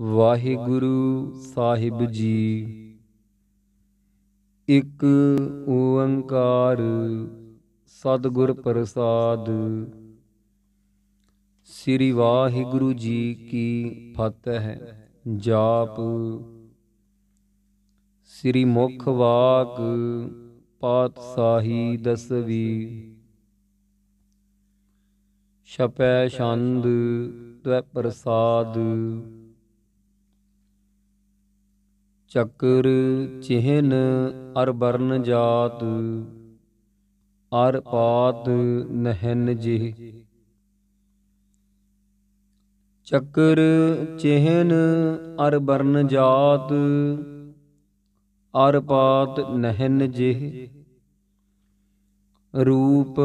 ਵਾਹਿਗੁਰੂ ਸਾਹਿਬ ਜੀ ਇੱਕ ਓੰਕਾਰ ਸਤਿਗੁਰ ਪ੍ਰਸਾਦ ਸ੍ਰੀ ਵਾਹਿਗੁਰੂ ਜੀ ਕੀ ਫਤਿਹ ਜਾਪ ਸ੍ਰੀ ਮੁਖ ਵਾਕ ਪਾਤਸ਼ਾਹੀ ਦਸਵੀ ਛਪੈ ਛੰਦ ਤਵੈ ਪ੍ਰਸਾਦ ਚੱਕਰ ਚਿਹਨ ਅਰ ਬਰਨ ਜਾਤ ਅਰ ਪਾਤ ਨਹਿਨ ਜਿਹ ਚੱਕਰ ਚਿਹਨ ਅਰ ਬਰਨ ਜਾਤ ਅਰ ਪਾਤ ਨਹਿਨ ਜਿਹ ਰੂਪ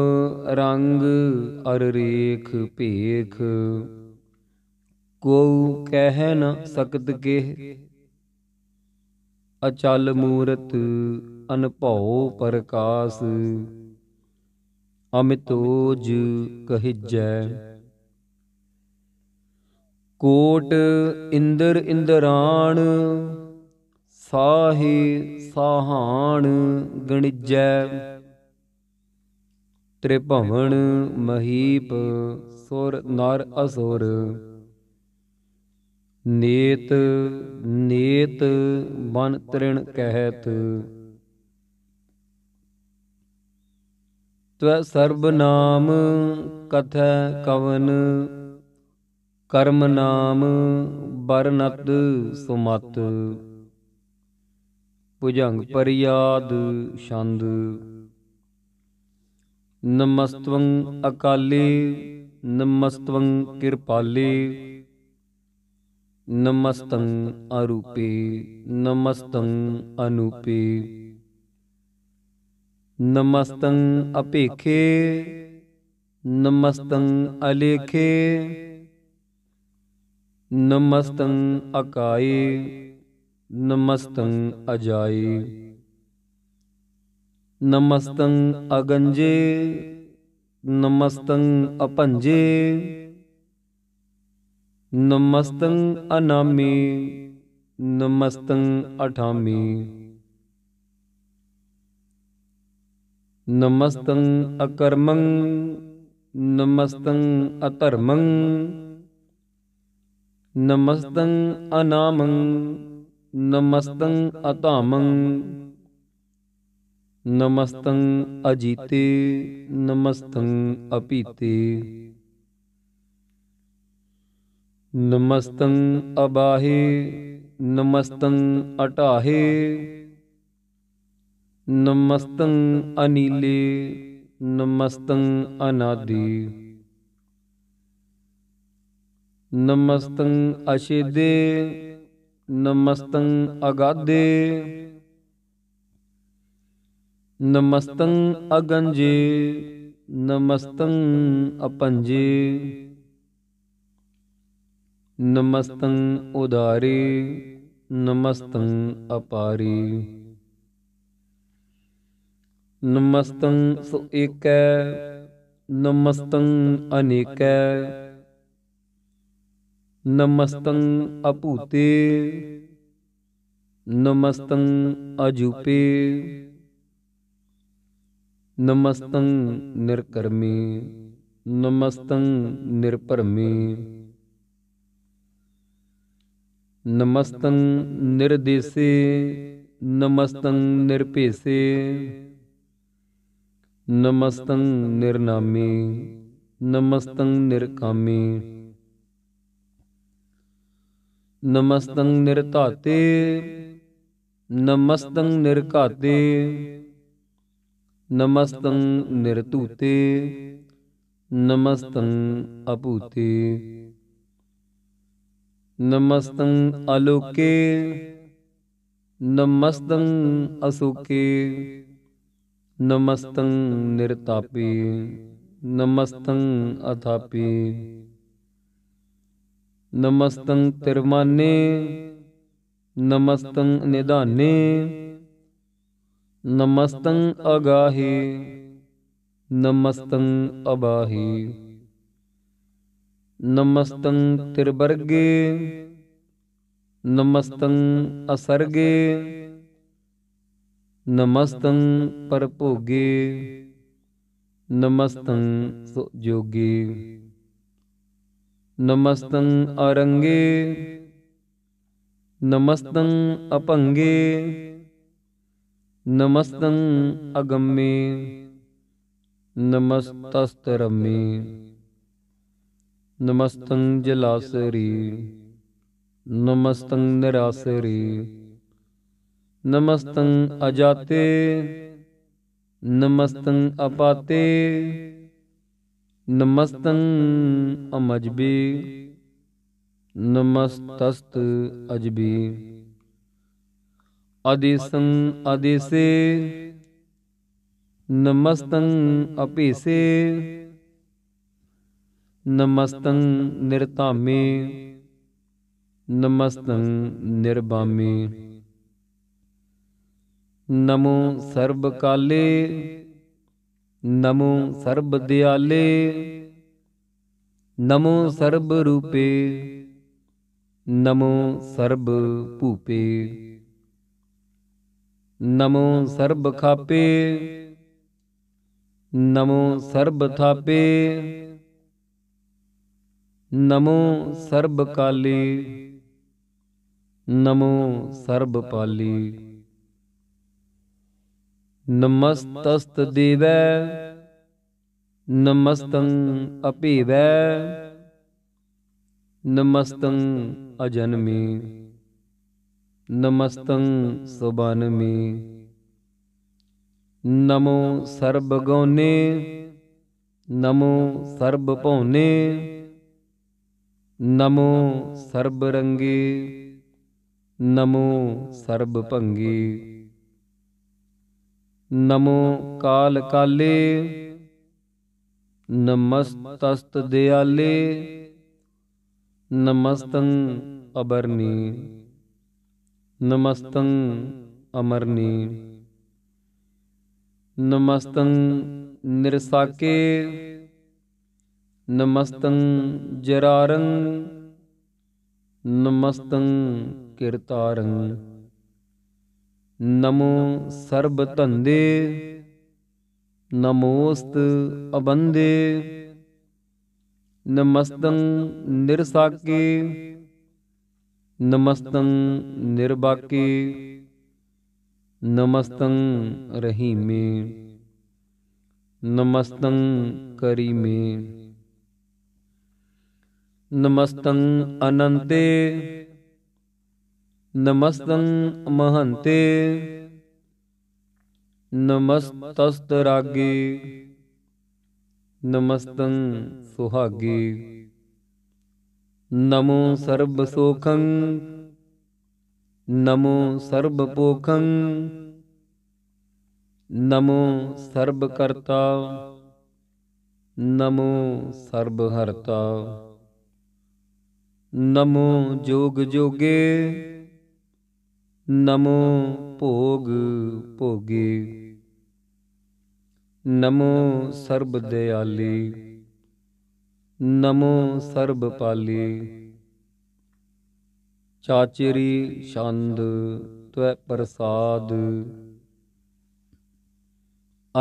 ਰੰਗ ਅਰ ਰੇਖ ਭੇਖ ਕੋ ਕਹਿ ਨ ਸਕਤ ਕੇ ਅਚਲ ਮੂਰਤ ਅਨਭਉ ਪ੍ਰਕਾਸ਼ ਅਮਿਤੋਜ ਕਹਿਜੈ ਕੋਟ ਇੰਦਰ ਇੰਦਰਾਣ ਸਾਹੇ ਸਾਹਾਣ ਗਣਿਜੈ ਤ੍ਰਿਭਵਨ ਮਹੀਪ ਸੁਰ ਨਰ ਅਸੁਰ ਨੇਤ ਨੇਤ ਬਨ ਤ੍ਰਿਣ ਕਹਿਤ ਤਵ ਸਰਬ ਨਾਮ ਕਥੈ ਕਵਨ ਕਰਮ ਨਾਮ ਬਰਨਤ ਸੁਮਤ ਭੁਜੰਗ ਪਰਿਆਦ ਛੰਦ ਨਮਸਤਵੰ ਅਕਾਲੇ ਨਮਸਤਵੰ ਕਿਰਪਾਲੇ ਨਮਸਤੰ ਅਰੂਪੇ ਨਮਸਤੰ ਅਨੂਪੇ ਨਮਸਤੰ ਅਪੇਖੇ ਨਮਸਤੰ ਅਲੇਖੇ ਨਮਸਤੰ ਅਕਾਏ ਨਮਸਤੰ ਅਜਾਏ ਨਮਸਤੰ ਅਗੰਜੇ ਨਮਸਤੰ ਅਪੰਜੇ ਨਮਸਤੰ ਅਨਾਮੀ ਨਮਸਤੰ ਅਠਾਮੀ ਨਮਸਤੰ ਅਕਰਮੰ ਨਮਸਤੰ ਅਧਰਮੰ ਨਮਸਤੰ ਅਨਾਮੰ ਨਮਸਤੰ ਅਤਾਮੰ ਨਮਸਤੰ ਅਜੀਤੇ ਨਮਸਤੰ ਅਪੀਤੇ ਨਮਸਤੰ ਅਬਾਹੇ ਨਮਸਤੰ ਅਟਾਹੇ ਨਮਸਤੰ ਅਨੀਲੇ ਨਮਸਤੰ ਅਨਾਦੀ ਨਮਸਤੰ ਅਸ਼ੇਦੇ ਨਮਸਤੰ ਅਗਾਦੇ ਨਮਸਤੰ ਅਗੰਜੇ ਨਮਸਤੰ ਅਪੰਜੇ ਨਮਸਤੰ ਉਦਾਰੀ ਨਮਸਤੰ ਅਪਾਰੀ ਨਮਸਤੰ ਸੋ ਏਕੈ ਨਮਸਤੰ ਅਨੇਕੈ ਨਮਸਤੰ ਅਪੂਤੇ ਨਮਸਤੰ ਅਜੂਪੇ ਨਮਸਤੰ ਨਿਰਕਰਮੀ ਨਮਸਤੰ ਨਿਰਪਰਮੀ ਨਮਸਤੰ ਨਿਰਦੇਸੇ ਨਮਸਤੰ ਨਿਰਪੇਸੇ ਨਮਸਤੰ ਨਿਰਨਾਮੀ ਨਮਸਤੰ ਨਿਰਕਾਮੀ ਨਮਸਤੰ ਨਿਰਤਾਤੇ ਨਮਸਤੰ ਨਿਰਕਾਤੇ ਨਮਸਤੰ ਨਿਰਤੂਤੇ ਨਮਸਤੰ ਅਭੂਤੇ नमस्तं आलोके नमस्त असुके नमस्तं निरतापे नमस्त अथापे नमस्तं तिरमाने नमस्तं निदाने नमस्त अगाहे नमस्तंग अबाहे ਨਮਸਤੰ ਤਿਰਬਰਗੇ ਨਮਸਤੰ ਅਸਰਗੇ ਨਮਸਤੰ ਪਰਭੋਗੇ ਨਮਸਤੰ ਸੁਜੋਗੇ ਨਮਸਤੰ ਅਰੰਗੇ ਨਮਸਤੰ ਅਪੰਗੇ ਨਮਸਤੰ ਅਗੰਮੇ ਨਮਸਤਸਤਰਮੇ ਨਮਸਤੰ ਜਲਾਸਰੀ ਨਮਸਤੰ ਨਿਰਾਸਰੀ ਨਮਸਤੰ ਅਜਾਤੇ ਨਮਸਤੰ ਅਪਾਤੇ ਨਮਸਤੰ ਅਮਜਬੀ ਨਮਸਤਸਤ ਅਜਬੀ ਅਦੇਸੰ ਅਦੇਸੇ ਨਮਸਤੰ ਅਪੇਸੇ ਨਮਸਤੰ ਨਿਰਤਾਮੇ ਨਮਸਤੰ ਨਿਰਬਾਮੇ ਨਮੋ ਸਰਬ ਕਾਲੇ ਨਮੋ ਸਰਬ ਦਿਆਲੇ ਨਮੋ ਸਰਬ ਰੂਪੇ ਨਮੋ ਸਰਬ ਭੂਪੇ ਨਮੋ ਸਰਬ ਖਾਪੇ ਨਮੋ ਸਰਬ ਥਾਪੇ ਨਮੋ ਸਰਬ ਕਾਲੀ ਨਮੋ ਸਰਬ ਪਾਲੀ ਨਮਸਤਸਤ ਦੇਵੈ ਨਮਸਤੰ ਅਪੀਵੈ ਨਮਸਤੰ ਅਜਨਮੀ ਨਮਸਤੰ ਸੁਬਾਨਮੀ ਨਮੋ ਸਰਬ ਗਉਨੇ ਨਮੋ ਸਰਬ ਭਉਨੇ ਨਮੋ ਸਰਬ ਰੰਗੀ ਨਮੋ ਸਰਬ ਭੰਗੀ ਨਮੋ ਕਾਲ ਕਾਲੇ ਨਮਸਤਸਤ ਦਿਆਲੇ ਨਮਸਤੰ ਅਬਰਨੀ ਨਮਸਤੰ ਅਮਰਨੀ ਨਮਸਤੰ ਨਿਰਸਾਕੇ ਨਮਸਤੰ ਜਰਾਰੰ ਨਮਸਤੰ ਕਿਰਤਾਰੰ ਨਮੋ ਸਰਬ ਧੰਦੇ ਨਮੋਸਤ ਅਬੰਦੇ ਨਮਸਤੰ ਨਿਰਸਾਕੇ ਨਮਸਤੰ ਨਿਰਬਾਕੇ ਨਮਸਤੰ ਰਹੀਮੇ ਨਮਸਤੰ ਕਰੀਮੇ ਨਮਸਤੰ ਅਨੰਤੇ ਨਮਸਤੰ ਮਹੰਤੇ ਨਮਸਤਸਤ ਰਾਗੀ ਨਮਸਤੰ ਸੁਹਾਗੀ ਨਮੋ ਸਰਬ ਸੋਖੰ ਨਮੋ ਸਰਬ ਪੋਖੰ ਨਮੋ ਸਰਬ ਕਰਤਾ ਨਮੋ ਸਰਬ ਹਰਤਾ ਨਮੋ ਜੋਗ ਜੋਗੇ ਨਮੋ ਭੋਗ ਭੋਗੇ ਨਮੋ ਸਰਬ ਦਿਆਲੀ ਨਮੋ ਸਰਬ ਪਾਲੀ ਚਾਚਰੀ ਛੰਦ ਤਵੈ ਪ੍ਰਸਾਦ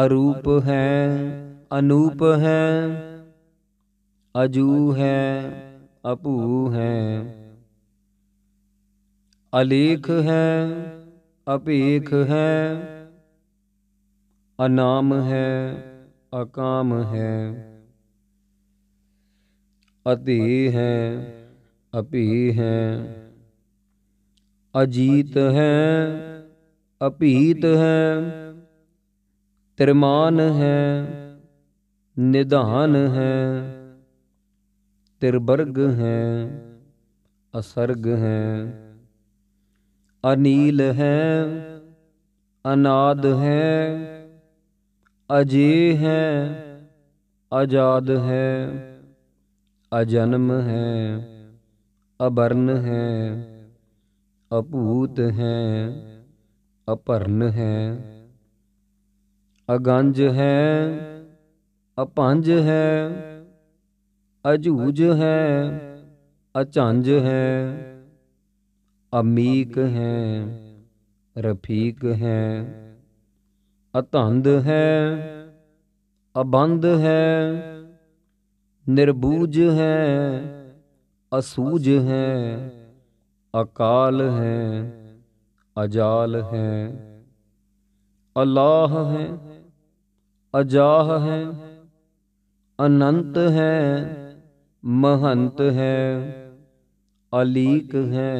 ਅਰੂਪ ਹੈ ਅਨੂਪ ਹੈ ਅਜੂ ਹੈ ਅਭੂ ਹੈ ਅਲੇਖ ਹੈ ਅਪੇਖ ਹੈ ਅਨਾਮ ਹੈ ਅਕਾਮ ਹੈ ਅਤੀ ਹੈ ਅਪੀ ਹੈ ਅਜੀਤ ਹੈ ਅਪੀਤ ਹੈ ਤਿਰਮਾਨ ਹੈ ਨਿਧਾਨ ਹੈ ਤਿਰਬਰਗ ਹੈ ਅਸਰਗ ਹੈ ਅਨੀਲ ਹੈ ਅਨਾਦ ਹੈ ਅਜੀ ਹੈ ਆਜ਼ਾਦ ਹੈ ਅਜਨਮ ਹੈ ਅਬਰਨ ਹੈ ਅਭੂਤ ਹੈ ਅਪਰਨ ਹੈ ਅਗੰਜ ਹੈ ਅਪੰਜ ਹੈ ਅਜੂਜ ਹੈ ਅਚੰਜ ਹੈ ਅਮੀਕ ਹੈ ਰਫੀਕ ਹੈ ਅਤੰਦ ਹੈ ਅਬੰਦ ਹੈ ਨਿਰਬੂਜ ਹੈ ਅਸੂਜ ਹੈ ਅਕਾਲ ਹੈ ਅਜਾਲ ਹੈ ਅਲਾਹ ਹੈ ਅਜਾਹ ਹੈ ਅਨੰਤ ਹੈ ਮਹੰਤ ਹੈ ਅਲੀਕ ਹੈ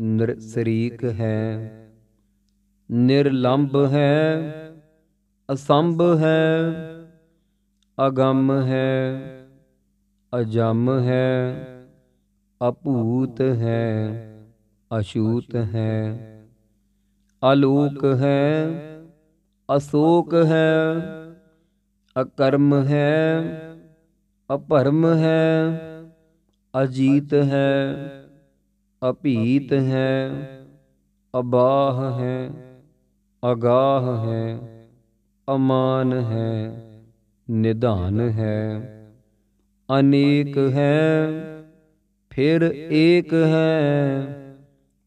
ਨਿਰਸਰੀਕ ਹੈ ਨਿਰਲੰਭ ਹੈ ਅਸੰਭ ਹੈ ਅਗੰਮ ਹੈ ਅਜੰਮ ਹੈ ਅਪੂਤ ਹੈ ਅਸ਼ੂਤ ਹੈ ਅਲੋਕ ਹੈ ਅਸੋਕ ਹੈ ਅਕਰਮ ਹੈ ਅਭਰਮ ਹੈ ਅਜੀਤ ਹੈ ਅਭੀਤ ਹੈ ਅਬਾਹ ਹੈ ਅਗਾਹ ਹੈ ਅਮਾਨ ਹੈ ਨਿਧਾਨ ਹੈ ਅਨੇਕ ਹੈ ਫਿਰ ਏਕ ਹੈ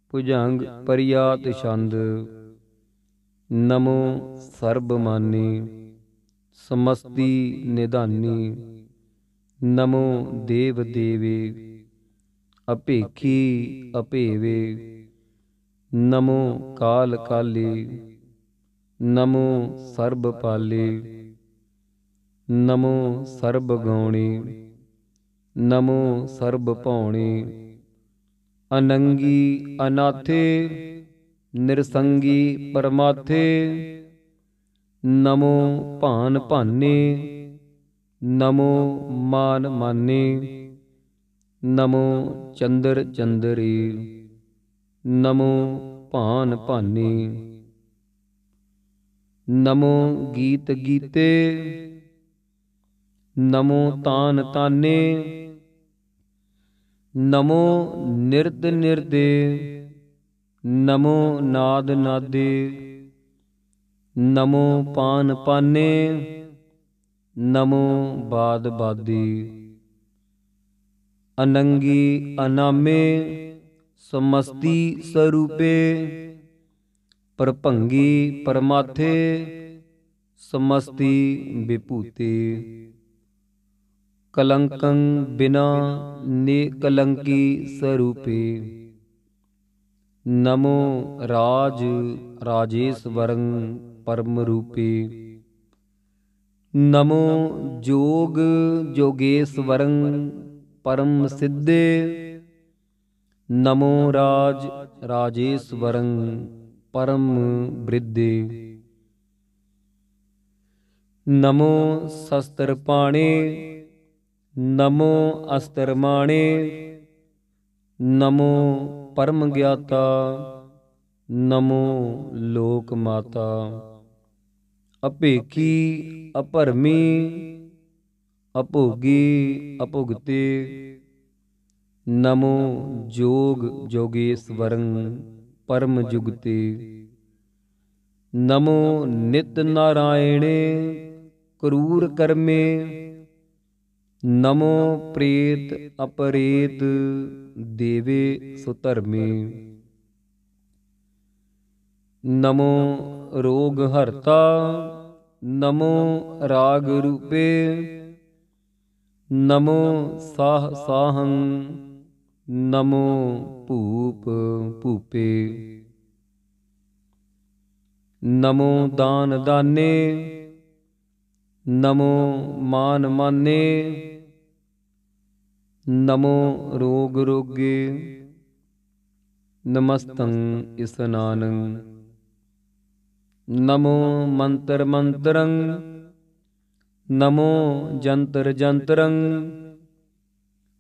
ਭੁਜੰਗ ਪਰਿਆਤ ਛੰਦ ਨਮੋ ਸਰਬਮਾਨੀ ਸਮਸਤੀ ਨਿਧਾਨੀ ਨਮੋ ਦੇਵ ਦੇਵੇ ਅਪੇਖੀ ਅਪੇਵੇ ਨਮੋ ਕਾਲ ਕਾਲੇ ਨਮੋ ਸਰਬ ਪਾਲੇ ਨਮੋ ਸਰਬ ਗਾਉਣੇ ਨਮੋ ਸਰਬ ਭਾਉਣੇ ਅਨੰਗੀ ਅਨਾਥੇ ਨਿਰਸੰਗੀ ਪਰਮਾਥੇ ਨਮੋ ਭਾਨ ਭਾਨੇ ਨਮੋ ਮਾਨ ਮਾਨੇ ਨਮੋ ਚੰਦਰ ਚੰਦਰੀ ਨਮੋ ਭਾਨ ਭਾਨੀ ਨਮੋ ਗੀਤ ਗੀਤੇ ਨਮੋ ਤਾਨ ਤਾਨੇ ਨਮੋ ਨਿਰਦ ਨਿਰਦੇ ਨਮੋ ਨਾਦ ਨਾਦੇ ਨਮੋ ਪਾਨ ਪਾਨੇ ਨਮੋ ਬਾਦ ਬਾਦੀ ਅਨੰਗੀ ਅਨਾਮੇ ਸਮਸਤੀ ਸਰੂਪੇ ਪਰਭੰਗੀ ਪਰਮਾਥੇ ਸਮਸਤੀ ਵਿਭੂਤੀ ਕਲੰਕੰ ਬਿਨਾ ਨੇ ਕਲੰਕੀ ਸਰੂਪੇ ਨਮੋ ਰਾਜ ਰਾਜੇਸ਼ਵਰੰ ਪਰਮ ਰੂਪੇ ਨਮੋ ਜੋਗ ਜੋਗੇਸ਼ਵਰੰ ਪਰਮ ਸਿੱਧੇ ਨਮੋ ਰਾਜ ਰਾਜੇਸ਼ਵਰੰ ਪਰਮ ਬ੍ਰਿਧੇ ਨਮੋ ਸ਼ਸਤਰ ਪਾਣੇ ਨਮੋ ਅਸਤਰ ਮਾਣੇ ਨਮੋ ਪਰਮ ਗਿਆਤਾ ਨਮੋ ਲੋਕ ਮਾਤਾ ਅਪੇਖੀ ਅਪਰਮੀ ਅਪੋਗੀ ਅਭੁਗਤੇ ਨਮੋ ਜੋਗ ਜੋਗੇਸ਼ਵਰੰ ਪਰਮ ਜੁਗਤੇ ਨਮੋ ਨਿਤ ਨਾਰਾਇਣੇ ਕਰੂਰ ਕਰਮੇ ਨਮੋ ਪ੍ਰੀਤ ਅਪਰੀਤ ਦੇਵੇ ਸੁਧਰਮੇ ਨਮੋ ਰੋਗ ਹਰਤਾ ਨਮੋ ਰਾਗ ਰੂਪੇ ਨਮੋ ਸਾਹ ਸਾਹੰ ਨਮੋ ਭੂਪ ਭੂਪੇ ਨਮੋ ਦਾਨ ਦਾਨੇ ਨਮੋ ਮਾਨ ਮਾਨੇ ਨਮੋ ਰੋਗ ਰੋਗੇ ਨਮਸਤੰ ਇਸਨਾਨੰ ਨਮੋ ਮੰਤਰ ਮੰਤਰੰ ਨਮੋ ਜੰਤਰ ਜੰਤਰੰ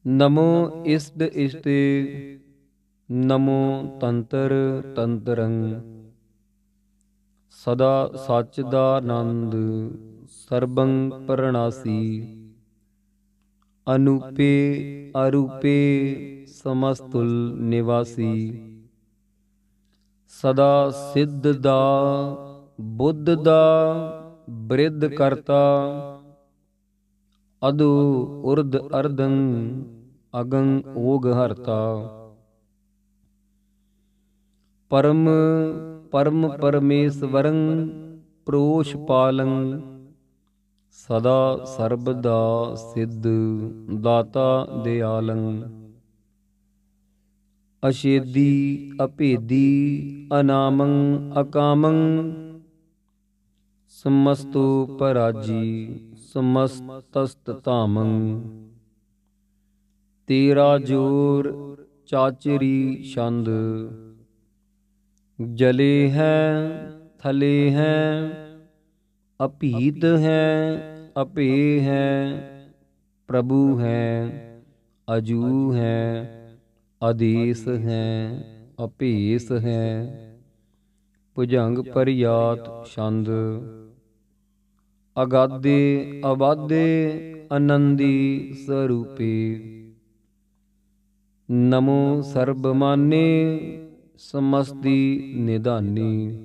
ਨਮੋ ਇਸਤ ਇਸਤੇ ਨਮੋ ਤੰਤਰ ਤੰਤਰੰ ਸਦਾ ਸੱਚ ਦਾ ਆਨੰਦ ਸਰਬੰ ਪਰਣਾਸੀ ਅਨੂਪੇ ਅਰੂਪੇ ਸਮਸਤੁਲ ਨਿਵਾਸੀ ਸਦਾ ਸਿੱਧ ਦਾ ਬੁੱਧ ਦਾ ਬ੍ਰਿਧ ਕਰਤਾ ਅਦੁ ਉਰਦ ਅਰਦੰ ਅਗੰ ਓਗ ਹਰਤਾ ਪਰਮ ਪਰਮ ਪਰਮੇਸ਼ਵਰੰ ਪ੍ਰੋਸ਼ ਪਾਲੰ ਸਦਾ ਸਰਬ ਦਾ ਸਿੱਧ ਦਾਤਾ ਦਿਆਲੰ ਅਸ਼ੇਦੀ ਅਪੇਦੀ ਅਨਾਮੰ ਅਕਾਮੰ ਸਮਸਤੂ ਪਰਾਜੀ ਸਮਸਤਸਤ ਧਾਮੰ ਤੇਰਾ ਜੋਰ ਚਾਚਰੀ ਛੰਦ ਜਲੇ ਹੈ ਥਲੇ ਹੈ ਅਪੀਤ ਹੈ ਅਪੇ ਹੈ ਪ੍ਰਭੂ ਹੈ ਅਜੂ ਹੈ ਆਦੇਸ ਹੈ ਅਪੇਸ ਹੈ ਭੁਜੰਗ ਪਰਿਆਤ ਛੰਦ ਅਗਾਦੇ ਅਬਾਦੇ ਅਨੰਦੀ ਸਰੂਪੇ ਨਮੋ ਸਰਬਮਾਨੇ ਸਮਸਤੀ ਨਿਧਾਨੀ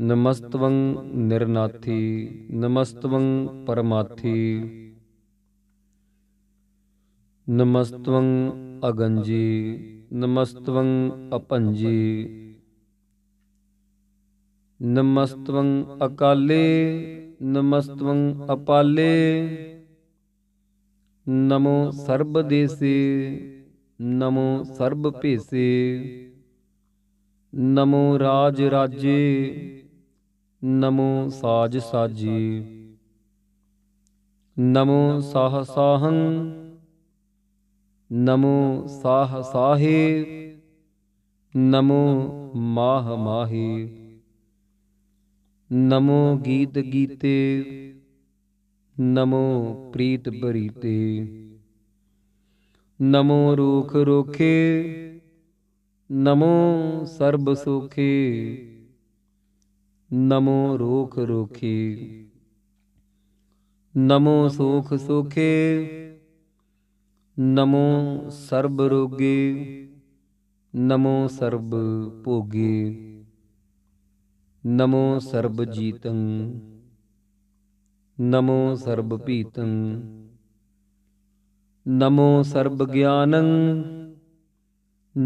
ਨਮਸਤਵੰ ਨਿਰਨਾਥੀ ਨਮਸਤਵੰ ਪਰਮਾਥੀ ਨਮਸਤਵੰ ਅਗੰਜੀ ਨਮਸਤਵੰ ਅਪੰਜੀ ਨਮਸਤਵੰ ਅਕਾਲੇ ਨਮਸਤਵੰ ਅਪਾਲੇ ਨਮੋ ਸਰਬ ਦੇਸੇ ਨਮੋ ਸਰਬ ਭੇਸੇ ਨਮੋ ਰਾਜ ਰਾਜੇ ਨਮੋ ਸਾਜ ਸਾਜੀ ਨਮੋ ਸਾਹ ਸਾਹੰ ਨਮੋ ਸਾਹ ਸਾਹੇ ਨਮੋ ਮਾਹ ਮਾਹੀ ਨਮੋ ਗੀਤ ਗੀਤੇ ਨਮੋ ਪ੍ਰੀਤ ਬਰੀਤੇ ਨਮੋ ਰੂਖ ਰੋਖੇ ਨਮੋ ਸਰਬ ਸੁਖੇ ਨਮੋ ਰੋਖ ਰੋਖੇ ਨਮੋ ਸੁਖ ਸੁਖੇ ਨਮੋ ਸਰਬ ਰੋਗੇ ਨਮੋ ਸਰਬ ਭੋਗੇ ਨਮੋ ਸਰਬ ਜੀਤੰ ਨਮੋ ਸਰਬ ਭੀਤੰ ਨਮੋ ਸਰਬ ਗਿਆਨੰ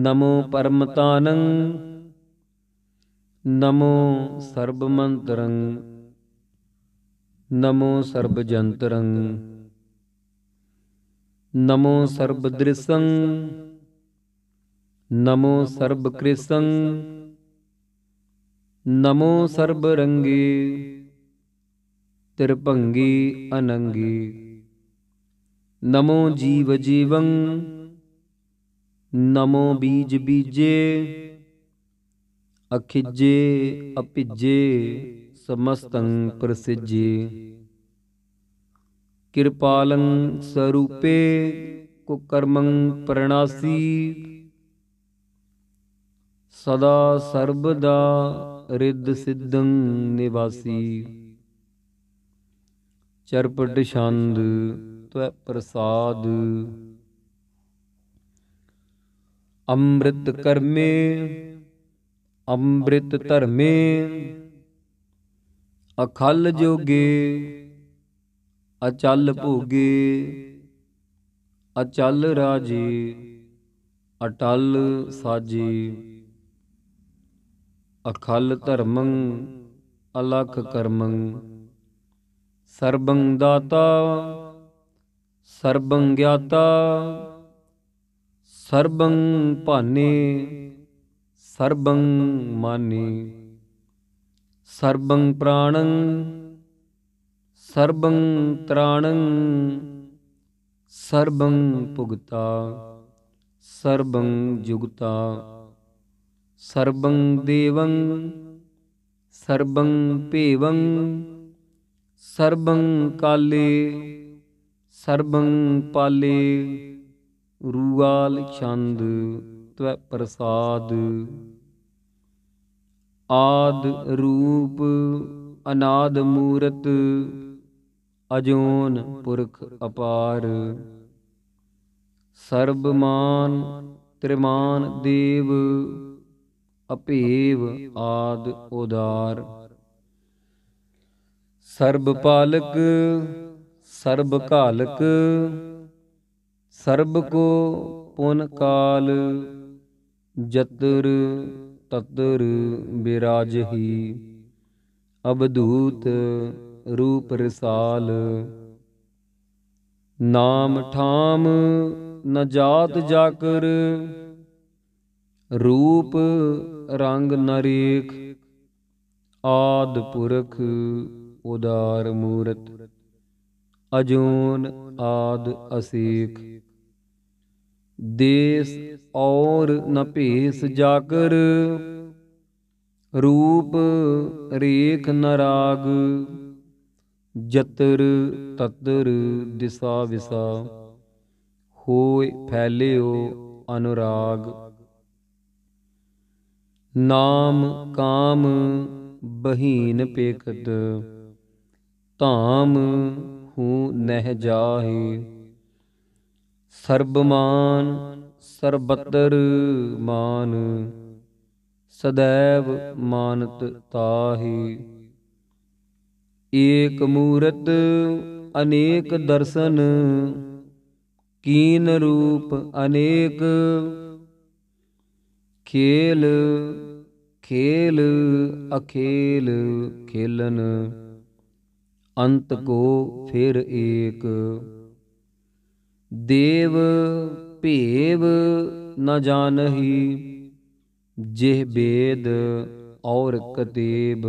ਨਮੋ ਪਰਮਤਾਨੰ ਨਮੋ ਸਰਬ ਮੰਤਰੰ ਨਮੋ ਸਰਬ ਜੰਤਰੰ ਨਮੋ ਸਰਬ ਦ੍ਰਿਸੰ ਨਮੋ ਸਰਬ ਕ੍ਰਿਸੰ ਨਮੋ ਸਰਬ ਰੰਗੀ ਤਿਰਭੰਗੀ ਅਨੰਗੀ ਨਮੋ ਜੀਵ ਜੀਵੰ ਨਮੋ ਬੀਜ ਬੀਜੇ ਅਖਿਜੇ ਅਪਿਜੇ ਸਮਸਤੰ ਪ੍ਰਸਿਜੇ ਕਿਰਪਾਲੰ ਸਰੂਪੇ ਕੁਕਰਮੰ ਪ੍ਰਣਾਸੀ ਸਦਾ ਸਰਬਦਾ ਰਿੱਧ ਸਿੱਧੰ ਨਿਵਾਸੀ ਚਰਪਟ ਛੰਦ ਤਵੈ ਪ੍ਰਸਾਦ ਅੰਮ੍ਰਿਤ ਕਰਮੇ ਅੰਮ੍ਰਿਤ ਧਰਮੇ ਅਖਲ ਜੋਗੇ ਅਚਲ ਭੋਗੇ ਅਚਲ ਰਾਜੀ ਅਟਲ ਸਾਜੀ ਅਖਲ ਧਰਮੰ ਅਲਖ ਕਰਮੰ ਸਰਬੰ ਦਾਤਾ ਸਰਬੰ ਗਿਆਤਾ ਸਰਬੰ ਭਾਨੇ ਸਰਬੰ ਮਾਨੇ ਸਰਬੰ ਪ੍ਰਾਣੰ ਸਰਬੰ ਤਰਾਣੰ ਸਰਬੰ ਭੁਗਤਾ ਸਰਬੰ ਜੁਗਤਾ ਸਰਬੰ ਦੇਵੰ ਸਰਬੰ ਭੇਵੰ ਸਰਬੰ ਕਾਲੇ ਸਰਬੰ ਪਾਲੇ ਰੂਆਲ ਛੰਦ ਤਵੈ ਪ੍ਰਸਾਦ ਆਦ ਰੂਪ ਅਨਾਦ ਮੂਰਤ ਅਜੋਨ ਪੁਰਖ ਅਪਾਰ ਸਰਬਮਾਨ ਤ੍ਰਿਮਾਨ ਦੇਵ ਅਭੇਵ ਆਦ ਉਦਾਰ ਸਰਬ ਪਾਲਕ ਸਰਬ ਘਾਲਕ ਸਰਬ ਕੋ ਪੁਨ ਕਾਲ ਜਤਰ ਤਤਰ ਬਿਰਾਜਹੀ ਅਬਦੂਤ ਰੂਪ ਰਸਾਲ ਨਾਮ ਠਾਮ ਨਜਾਤ ਜਾਕਰ ਰੂਪ ਰੰਗ ਨਰੇਖ ਆਦ ਪੁਰਖ ਉਦਾਰ ਮੂਰਤ ਅਜੂਨ ਆਦ ਅਸੀਖ ਦੇਸ ਔਰ ਨ ਭੇਸ ਜਾਕਰ ਰੂਪ ਰੇਖ ਨਰਾਗ ਜਤਰ ਤਤਰ ਦਿਸਾ ਵਿਸਾ ਹੋਏ ਫੈਲਿਓ ਅਨੁਰਾਗ ਨਾਮ ਕਾਮ ਬਹੀਨ ਪੇਕਤ ਧਾਮ ਹੂ ਨਹਿ ਜਾਹੇ ਸਰਬਮਾਨ ਸਰਬਤਰ ਮਾਨ ਸਦੈਵ ਮਾਨਤ ਤਾਹੀ ਏਕ ਮੂਰਤ ਅਨੇਕ ਦਰਸ਼ਨ ਕੀਨ ਰੂਪ ਅਨੇਕ ਖੇਲ ਖੇਲ ਅਖੇਲ ਖੇਲਨ ਅੰਤ ਕੋ ਫਿਰ ਏਕ ਦੇਵ ਭੇਵ ਨ ਜਾਣਹੀ ਜਿਹ ਬੇਦ ਔਰ ਕਤੇਬ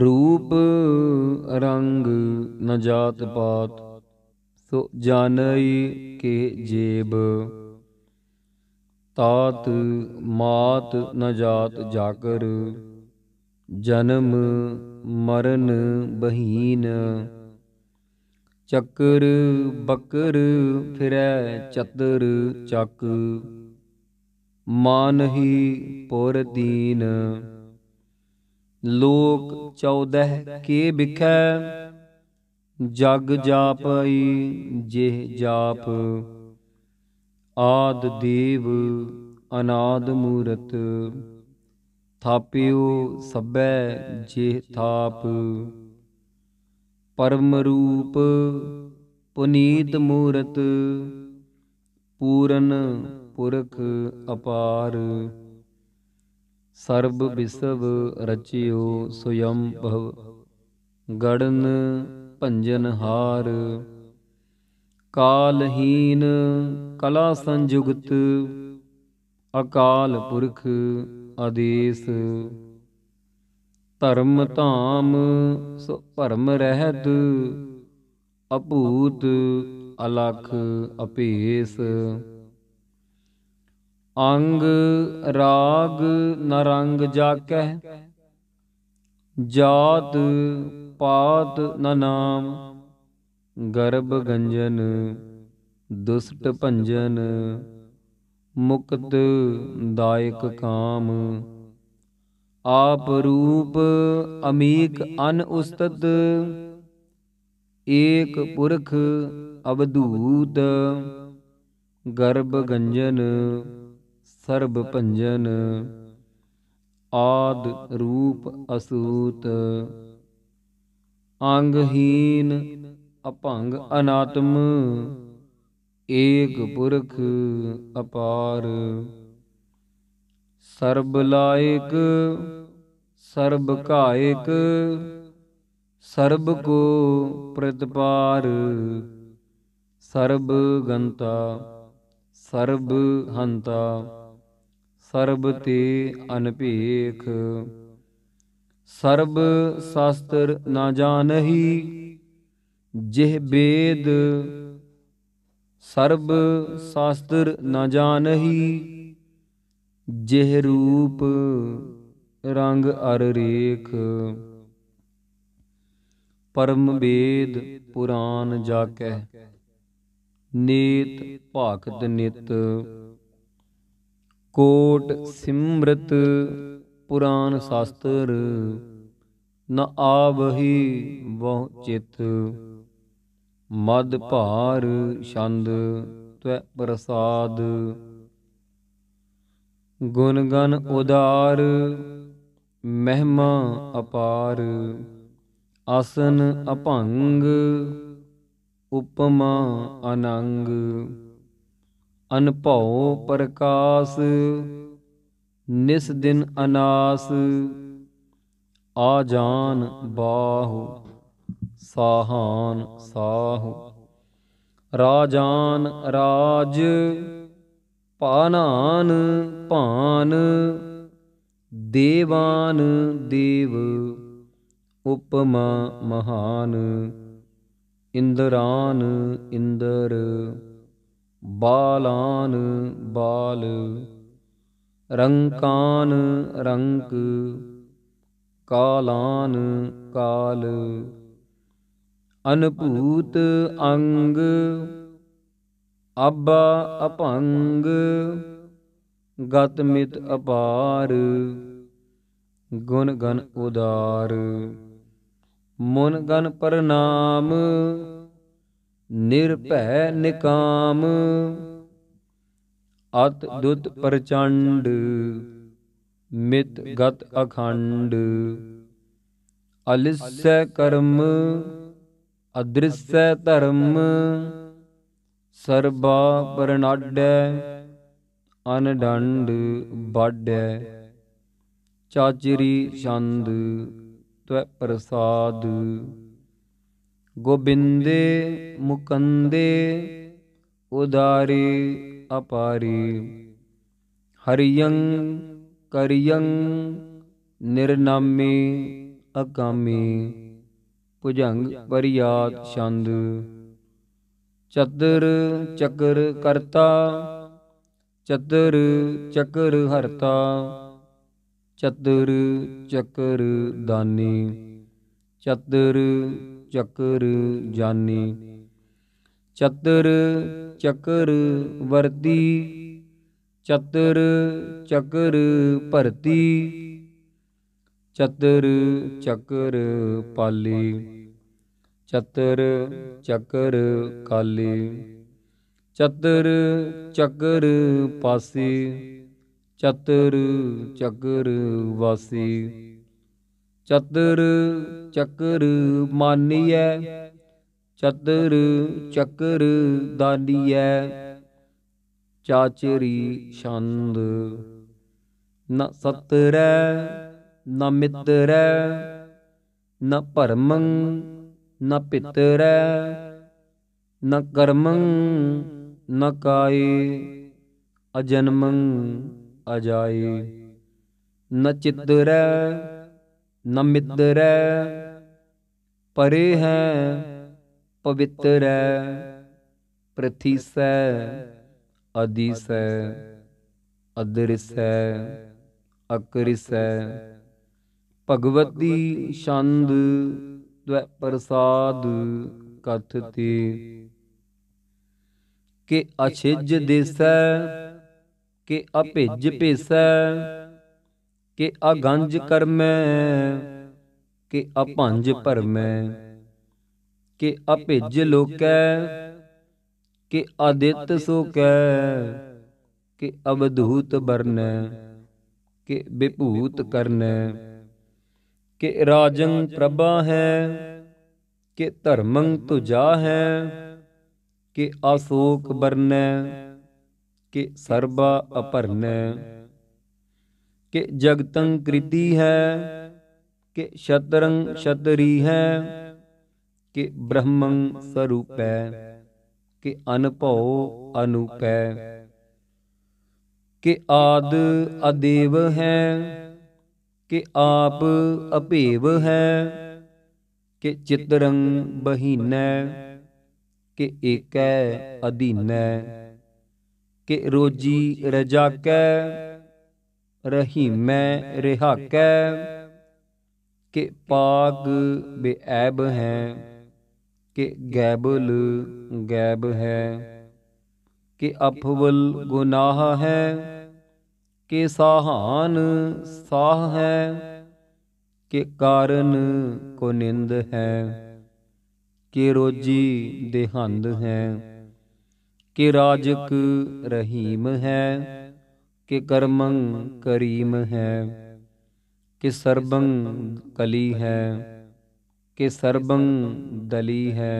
ਰੂਪ ਰੰਗ ਨ ਜਾਤ ਪਾਤ ਸੋ ਜਾਣਈ ਕੇ ਜੇਬ ਤਾਤ ਮਾਤ ਨ ਜਾਤ ਜਾਕਰ ਜਨਮ ਮਰਨ ਬਹੀਨ ਚੱਕਰ ਬੱਕਰ ਫਿਰੈ ਚਤਰ ਚੱਕ ਮਾਨਹੀ ਪੁਰ ਦੀਨ ਲੋਕ 14 ਕੇ ਵਿਖੈ ਜਗ ਜਾਪਈ ਜਿਹ ਜਾਪ ਆਦ ਦੇਵ ਅਨਾਦ ਮੂਰਤ ਥਾਪਿਓ ਸਭੈ ਜਿਹ ਥਾਪ ਪਰਮ ਰੂਪ ਪੁਨੀਤ ਮੂਰਤ ਪੂਰਨ ਪੁਰਖ ਅਪਾਰ ਸਰਬ ਵਿਸਵ ਰਚਿਓ ਸੁਯੰ ਭਵ ਗੜਨ ਭੰਜਨ ਹਾਰ ਕਾਲਹੀਨ ਕਲਾ ਸੰਜੁਗਤ ਅਕਾਲ ਪੁਰਖ ਆਦੇਸ ਧਰਮ ਧਾਮ ਸੋ ਭਰਮ ਰਹਿਤ ਅਭੂਤ ਅਲਖ ਅਪੇਸ ਅੰਗ ਰਾਗ ਨਰੰਗ ਜਾਕਹਿ ਜਾਤ ਪਾਤ ਨ ਨਾਮ ਗਰਭ ਗੰਜਨ ਦੁਸਟ ਭੰਜਨ ਮੁਕਤ ਦਾਇਕ ਕਾਮ ਆਪ ਰੂਪ ਅਮੀਕ ਅਨ ਉਸਤਤ ਏਕ ਪੁਰਖ ਅਬਦੂਤ ਗਰਭ ਗੰਜਨ ਸਰਬ ਭੰਜਨ ਆਦ ਰੂਪ ਅਸੂਤ ਅੰਗਹੀਨ ਅਭੰਗ ਅਨਾਤਮ ਏਕ ਪੁਰਖ ਅਪਾਰ ਸਰਬ ਲਾਇਕ ਸਰਬ ਕਾਇਕ ਸਰਬ ਕੋ ਪ੍ਰਤਪਾਰ ਸਰਬ ਗੰਤਾ ਸਰਬ ਹੰਤਾ ਸਰਬ ਤੇ ਅਨਭੇਖ ਸਰਬ ਸ਼ਾਸਤਰ ਨਾ ਜਾਣਹੀ ਜਿਹ ਬੇਦ ਸਰਬ ਸ਼ਾਸਤਰ ਨਾ ਜਾਣਹੀ ਜਿਹ ਰੂਪ ਰੰਗ ਅਰ ਰੇਖ ਪਰਮ ਵੇਦ ਪੁਰਾਨ ਜਾ ਕਹਿ ਨੇਤ ਭਾਖਤ ਨਿਤ ਕੋਟ ਸਿਮਰਤ ਪੁਰਾਨ ਸ਼ਾਸਤਰ ਨ ਆਵਹੀ ਬਹੁ ਚਿਤ ਮਦ ਭਾਰ ਛੰਦ ਤਵੈ ਪ੍ਰਸਾਦ ਗੁਣ ਗਨ ਉਦਾਰ ਮਹਿਮਾ ਅਪਾਰ ਆਸਨ ਅਭੰਗ ਉਪਮਾ ਅਨੰਗ ਅਨਭਉ ਪ੍ਰਕਾਸ ਨਿਸ ਦਿਨ ਅਨਾਸ ਆ ਜਾਨ ਬਾਹੁ ਸਾਹਾਨ ਸਾਹੁ ਰਾਜਾਨ ਰਾਜ ਪਾਨਾਨ ਭਾਨ ਦੇਵਾਨ ਦੇਵ ਉਪਮਾ ਮਹਾਨ ਇੰਦਰਾਨ ਇੰਦਰ ਬਾਲਾਨ ਬਾਲ ਰੰਕਾਨ ਰੰਕ ਕਾਲਾਨ ਕਾਲ ਅਨਭੂਤ ਅੰਗ ਅਬਾ ਅਪੰਗ ਗਤਮਿਤ ਅਪਾਰ ਗੁਣ ਗਨ ਉਦਾਰ ਮਨ ਗਨ ਪਰਨਾਮ ਨਿਰਭੈ ਨਿਕਾਮ ਅਤ ਦੁਤ ਪ੍ਰਚੰਡ ਮਿਤ ਗਤ ਅਖੰਡ ਅਲਿਸੈ ਕਰਮ ਅਦ੍ਰਿਸੈ ਧਰਮ ਸਰਬਾ ਪਰਨਾਡੈ ਅਨਡੰਡ ਬਾਡੈ ਚਾਚਰੀ ਛੰਦ ਤਵੈ ਪ੍ਰਸਾਦ ਗੋਬਿੰਦੇ ਮੁਕੰਦੇ ਉਦਾਰੀ ਅਪਾਰੀ ਹਰਿਯੰ ਕਰਿਯੰ ਨਿਰਨਾਮੀ ਅਕਾਮੀ ਭੁਜੰਗ ਪਰਿਆਤ ਛੰਦ ਚਤਰ ਚਕਰ ਕਰਤਾ ਚਤਰ ਚਕਰ ਹਰਤਾ ਚਤਰ ਚਕਰ ਦਾਨੀ ਚਤਰ ਚੱਕਰ ਜਾਨੀ ਚਤਰ ਚੱਕਰ ਵਰਦੀ ਚਤਰ ਚੱਕਰ ਭਰਤੀ ਚਤਰ ਚੱਕਰ ਪਾਲੀ ਚਤਰ ਚੱਕਰ ਕਾਲੀ ਚਤਰ ਚੱਕਰ ਪਾਸੀ ਚਤਰ ਚੱਕਰ ਵਾਸੀ ਚਤਰ ਚੱਕਰ ਮਾਨੀਐ ਚਤਰ ਚੱਕਰ ਦਾਨੀਐ ਚਾਚਰੀ ਛੰਦ ਨ ਸਤਰੈ ਨ ਮਿਤਰੈ ਨ ਪਰਮੰ ਨ ਪਿਤਰੈ ਨ ਕਰਮੰ ਨ ਕਾਏ ਅਜਨਮੰ ਅਜਾਏ ਨ ਚਿਤਰੈ ਨ ਮਿੱਤਰੈ ਪਰੇ ਹੈ ਪਵਿੱਤਰੈ ਪ੍ਰਤੀਸੈ ਅਦੀਸੈ ਅਦ੍ਰਿਸੈ ਅਕਰਿਸੈ ਭਗਵਤੀ ਛੰਦ ਦ્વੈ ਪ੍ਰਸਾਦ ਕਥ ਤੇ ਕਿ ਅਛਿਜ ਦੇਸੈ ਕਿ ਅਭਿਜ ਭੇਸੈ ਕਿ ਅਗੰਜ ਕਰਮੈ ਕਿ ਅਭੰਜ ਭਰਮੈ ਕਿ ਅਭਿਜ ਲੋਕੈ ਕਿ ਅਦਿੱਤ ਸੋਕੈ ਕਿ ਅਬਧੂਤ ਬਰਨੈ ਕਿ ਵਿਭੂਤ ਕਰਨੈ ਕਿ ਰਾਜੰ ਪ੍ਰਭਾ ਹੈ ਕਿ ਧਰਮੰ ਤੁਜਾ ਹੈ ਕਿ ਅਸੋਕ ਬਰਨੈ ਕਿ ਸਰਬਾ ਅਪਰਨੈ ਕਿ ਜਗਤੰ ਕ੍ਰਿਤੀ ਹੈ ਕਿ ਛਤਰੰ ਛਤਰੀ ਹੈ ਕਿ ਬ੍ਰਹਮੰ ਸਰੂਪੈ ਕਿ ਅਨਭਉ ਅਨੂਪੈ ਕਿ ਆਦ ਅਦੇਵ ਹੈ ਕਿ ਆਪ ਅਭੇਵ ਹੈ ਕਿ ਚਿਤਰੰ ਬਹੀਨੈ ਕਿ ਏਕੈ ਅਧੀਨੈ ਕਿ ਰੋਜੀ ਰਜਾਕੈ ਰਹੀਮੈ ਰਿਹਾਕੈ ਕਿ ਪਾਗ ਬੇਐਬ ਹੈ ਕਿ ਗੈਬਲ ਗੈਬ ਹੈ ਕਿ ਅਫਵਲ ਗੁਨਾਹ ਹੈ ਕਿ ਸਾਹਾਨ ਸਾਹ ਹੈ ਕਿ ਕਾਰਨ ਕੋ ਨਿੰਦ ਹੈ ਕਿ ਰੋਜੀ ਦੇਹੰਦ ਹੈ ਕਿ ਰਾਜਕ ਰਹੀਮ ਹੈ ਕਿ ਕਰਮੰ ਕਰੀਮ ਹੈ ਕਿ ਸਰਬੰ ਕਲੀ ਹੈ ਕਿ ਸਰਬੰ ਦਲੀ ਹੈ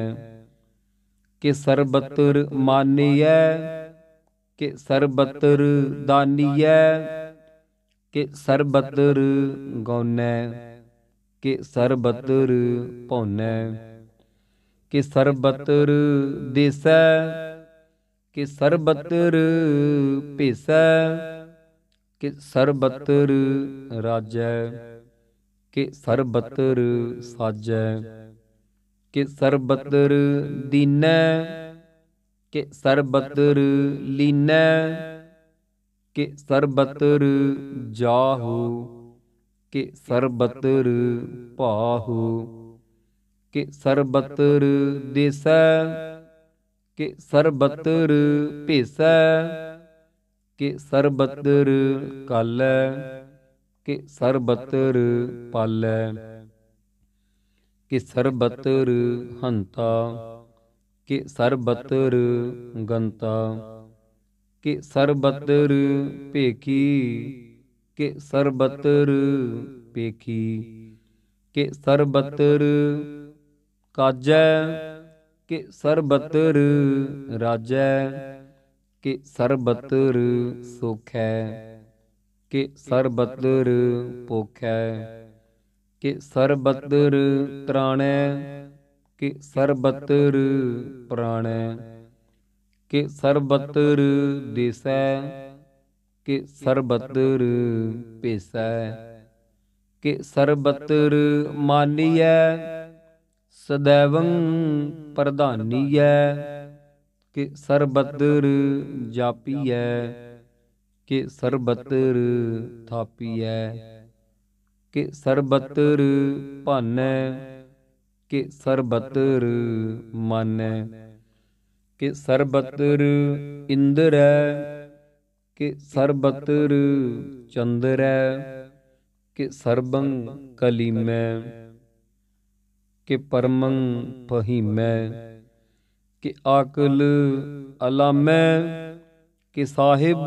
ਕਿ ਸਰਬਤਰ ਮਾਨਿਐ ਕਿ ਸਰਬਤਰ ਦਾਨੀਐ ਕਿ ਸਰਬਤਰ ਗਉਨੈ ਕਿ ਸਰਬਤਰ ਭੌਨੈ ਕਿ ਸਰਬਤਰ ਦੇਸੈ ਕਿ ਸਰਬਤਰ ਭੇਸੈ ਕਿ ਸਰਬਤਰ ਰਾਜੈ ਕਿ ਸਰਬਤਰ ਸਾਜੈ ਕਿ ਸਰਬਤਰ ਦੀਨੈ ਕਿ ਸਰਬਤਰ ਲੀਨੈ ਕਿ ਸਰਬਤਰ ਜਾਹੂ ਕਿ ਸਰਬਤਰ ਭਾਹੂ ਕਿ ਸਰਬਤਰ ਦੇਸੈ ਕਿ ਸਰਬਤਰ ਭੇਸੈ ਕਿ ਸਰਬਤਰ ਕਾਲੈ ਕਿ ਸਰਬਤਰ ਪਾਲੈ ਕਿ ਸਰਬਤਰ ਹੰਤਾ ਕਿ ਸਰਬਤਰ ਗੰਤਾ ਕਿ ਸਰਬਤਰ ਭੇਖੀ ਕਿ ਸਰਬਤਰ ਭੇਖੀ ਕਿ ਸਰਬਤਰ ਕਾਜੈ ਕਿ ਸਰਬਤਰ ਰਾਜੈ ਕਿ ਸਰਬਤਰ ਸੁਖ ਹੈ ਕਿ ਸਰਬਤਰ ਭੁਖ ਹੈ ਕਿ ਸਰਬਤਰ ਤਰਾਣੈ ਕਿ ਸਰਬਤਰ ਪ੍ਰਾਣੈ ਕਿ ਸਰਬਤਰ ਦੇਸੈ ਕਿ ਸਰਬਤਰ ਪੇਸੈ ਕਿ ਸਰਬਤਰ ਮਾਨੀਐ ਸਦੈਵੰ ਪ੍ਰਧਾਨੀਐ ਕਿ ਸਰਬਤਰ ਜਾਪੀਐ ਕਿ ਸਰਬਤਰ ਥਾਪੀਐ ਕਿ ਸਰਬਤਰ ਭਾਨੈ ਕਿ ਸਰਬਤਰ ਮਨੈ ਕਿ ਸਰਬਤਰ ਇੰਦਰੈ ਕਿ ਸਰਬਤਰ ਚੰਦਰੈ ਕਿ ਸਰਬੰ ਕਲੀਮੈ ਕਿ ਪਰਮੰ ਫਹੀਮੈ ਕਿ ਆਕਲ ਅਲਾਮੈ ਕਿ ਸਾਹਿਬ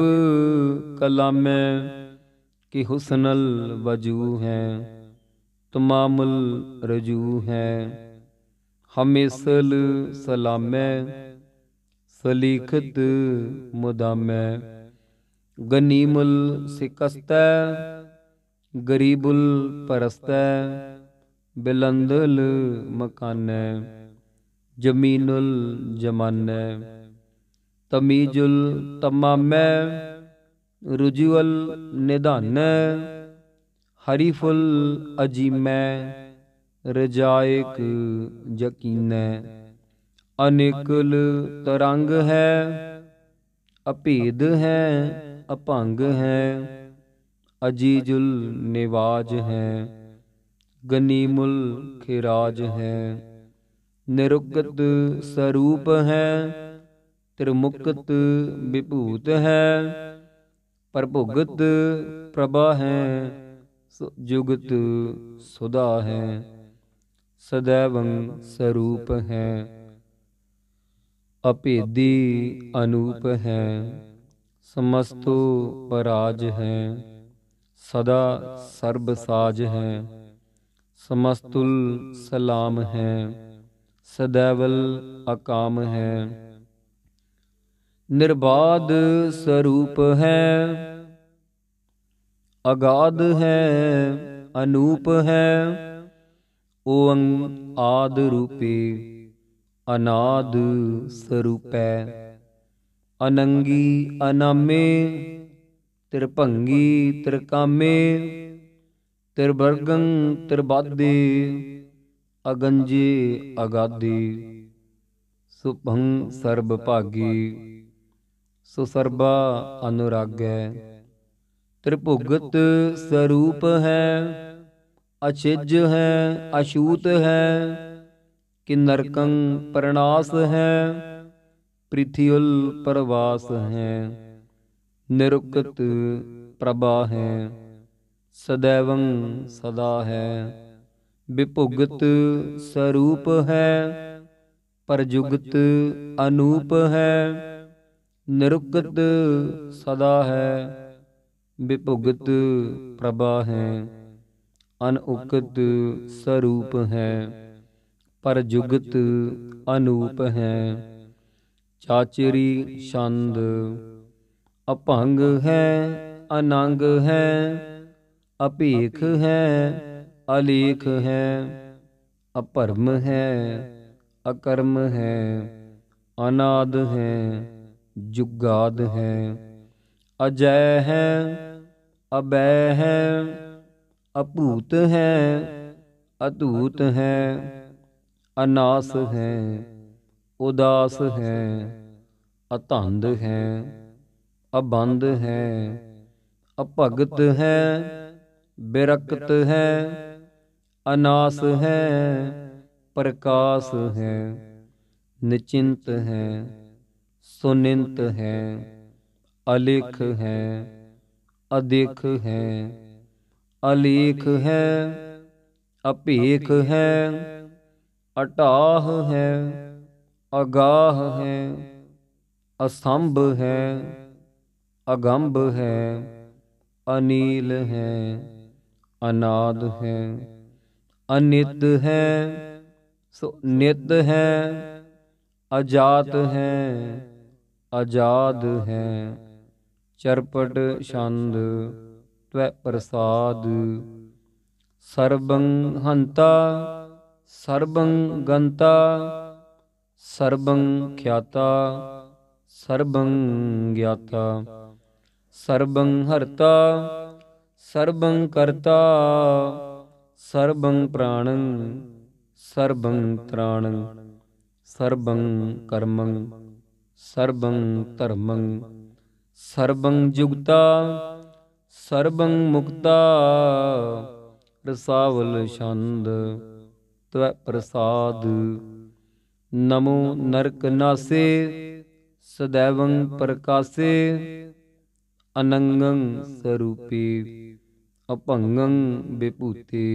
ਕਲਾਮੈ ਕਿ ਹੁਸਨਲ ਵਜੂ ਹੈ ਤਮਾਮਲ ਰਜੂ ਹੈ ਹਮੇਸਲ ਸਲਾਮੈ ਸਲੀਖਤ ਮੁਦਾਮੈ ਗਨੀਮਲ ਸਿਕਸਤੈ ਗਰੀਬੁਲ ਪਰਸਤੈ ਬਿਲੰਦਲ ਮਕਾਨੈ ਜਮੀਨੁਲ ਜਮਾਨੈ ਤਮੀਜੁਲ ਤਮਾਮੈ ਰੁਜੂਲ ਨਿਧਾਨੈ ਹਰੀਫੁਲ ਅਜੀਮੈ ਰਜਾਇਕ ਯਕੀਨੈ ਅਨੇਕਲ ਤਰੰਗ ਹੈ ਅਭੇਦ ਹੈ ਅਭੰਗ ਹੈ ਅਜੀਜੁਲ ਨਿਵਾਜ ਹੈ ਗਨੀਮੁਲ ਖਿਰਾਜ ਹੈ ਨਿਰੁਕਤ ਸਰੂਪ ਹੈ ਤ੍ਰਿਮੁਕਤ ਵਿਭੂਤ ਹੈ ਪਰਭੁਗਤ ਪ੍ਰਭਾ ਹੈ ਜੁਗਤ ਸੁਦਾ ਹੈ ਸਦੈਵੰ ਸਰੂਪ ਹੈ ਅਪੇਦੀ ਅਨੂਪ ਹੈ ਸਮਸਤੋ ਪਰਾਜ ਹੈ ਸਦਾ ਸਰਬ ਸਾਜ ਹੈ ਸਮਸਤੁਲ ਸਲਾਮ ਹੈ ਸਦੈਵਲ ਅਕਾਮ ਹੈ ਨਿਰਬਾਦ ਸਰੂਪ ਹੈ ਅਗਾਦ ਹੈ ਅਨੂਪ ਹੈ ਓੰ ਆਦ ਰੂਪੇ ਅਨਾਦ ਸਰੂਪੈ ਅਨੰਗੀ ਅਨਾਮੇ ਤਿਰਭੰਗੀ ਤਿਰਕਾਮੇ ਤਿਰਵਰਗੰ ਤਿਰਬਾਦੇ ਅਗੰਜੀ ਅਗਾਦੀ ਸੁਭੰ ਸਰਬ ਭਾਗੀ ਸੋ ਸਰਬਾ ਅਨੁਰਾਗੈ ਤ੍ਰਿਭੁਗਤ ਸਰੂਪ ਹੈ ਅਚਿਜ ਹੈ ਅਸ਼ੂਤ ਹੈ ਕਿ ਨਰਕੰ ਪਰਨਾਸ ਹੈ ਪ੍ਰਿਥਿਉਲ ਪਰਵਾਸ ਹੈ ਨਿਰੁਕਤ ਪ੍ਰਭਾ ਹੈ ਸਦੈਵੰ ਸਦਾ ਹੈ ਵਿਭੁਗਤ ਸਰੂਪ ਹੈ ਪਰਜੁਗਤ ਅਨੂਪ ਹੈ ਨਿਰੁਕਤ ਸਦਾ ਹੈ ਵਿਭੁਗਤ ਪ੍ਰਭਾ ਹੈ ਅਨਉਕਤ ਸਰੂਪ ਹੈ ਪਰਜੁਗਤ ਅਨੂਪ ਹੈ ਚਾਚਰੀ ਛੰਦ ਅਭੰਗ ਹੈ ਅਨੰਗ ਹੈ ਅਭੀਖ ਹੈ ਅਲੇਖ ਹੈ ਅਪਰਮ ਹੈ ਅਕਰਮ ਹੈ ਅਨਾਦ ਹੈ ਜੁਗਾਦ ਹੈ ਅਜੈ ਹੈ ਅਬੈ ਹੈ ਅਭੂਤ ਹੈ ਅਧੂਤ ਹੈ ਅਨਾਸ ਹੈ ਉਦਾਸ ਹੈ ਅਤੰਦ ਹੈ ਅਬੰਦ ਹੈ ਅਭਗਤ ਹੈ ਬਿਰਕਤ ਹੈ अनास है प्रकाश है निचिंत है सुनिंत है अलिख है अधिक है अलिख है अपेख है अटाह है अगाह है असंभ है अगम्भ है अनील है अनाद है ਅਨਿਤ ਹੈ ਸੋ ਨਿਤ ਹੈ ਅਜਾਤ ਹੈ ਆਜ਼ਾਦ ਹੈ ਚਰਪਟ ਛੰਦ ਤਵੈ ਪ੍ਰਸਾਦ ਸਰਬੰ ਹੰਤਾ ਸਰਬੰ ਗੰਤਾ ਸਰਬੰ ਖਿਆਤਾ ਸਰਬੰ ਗਿਆਤਾ ਸਰਬੰ ਹਰਤਾ ਸਰਬੰ ਕਰਤਾ ਸਰਬੰ ਪ੍ਰਾਣੰ ਸਰਬੰ ਤ੍ਰਾਣੰ ਸਰਬੰ ਕਰਮੰ ਸਰਬੰ ਧਰਮੰ ਸਰਬੰ ਜੁਗਤਾ ਸਰਬੰ ਮੁਕਤਾ ਰਸਾਵਲ ਛੰਦ ਤਵੈ ਪ੍ਰਸਾਦ ਨਮੋ ਨਰਕ ਨਾਸੇ ਸਦੈਵੰ ਪ੍ਰਕਾਸੇ ਅਨੰਗੰ ਸਰੂਪੀ ਅਭੰਗੰ ਵਿਭੂਤੇ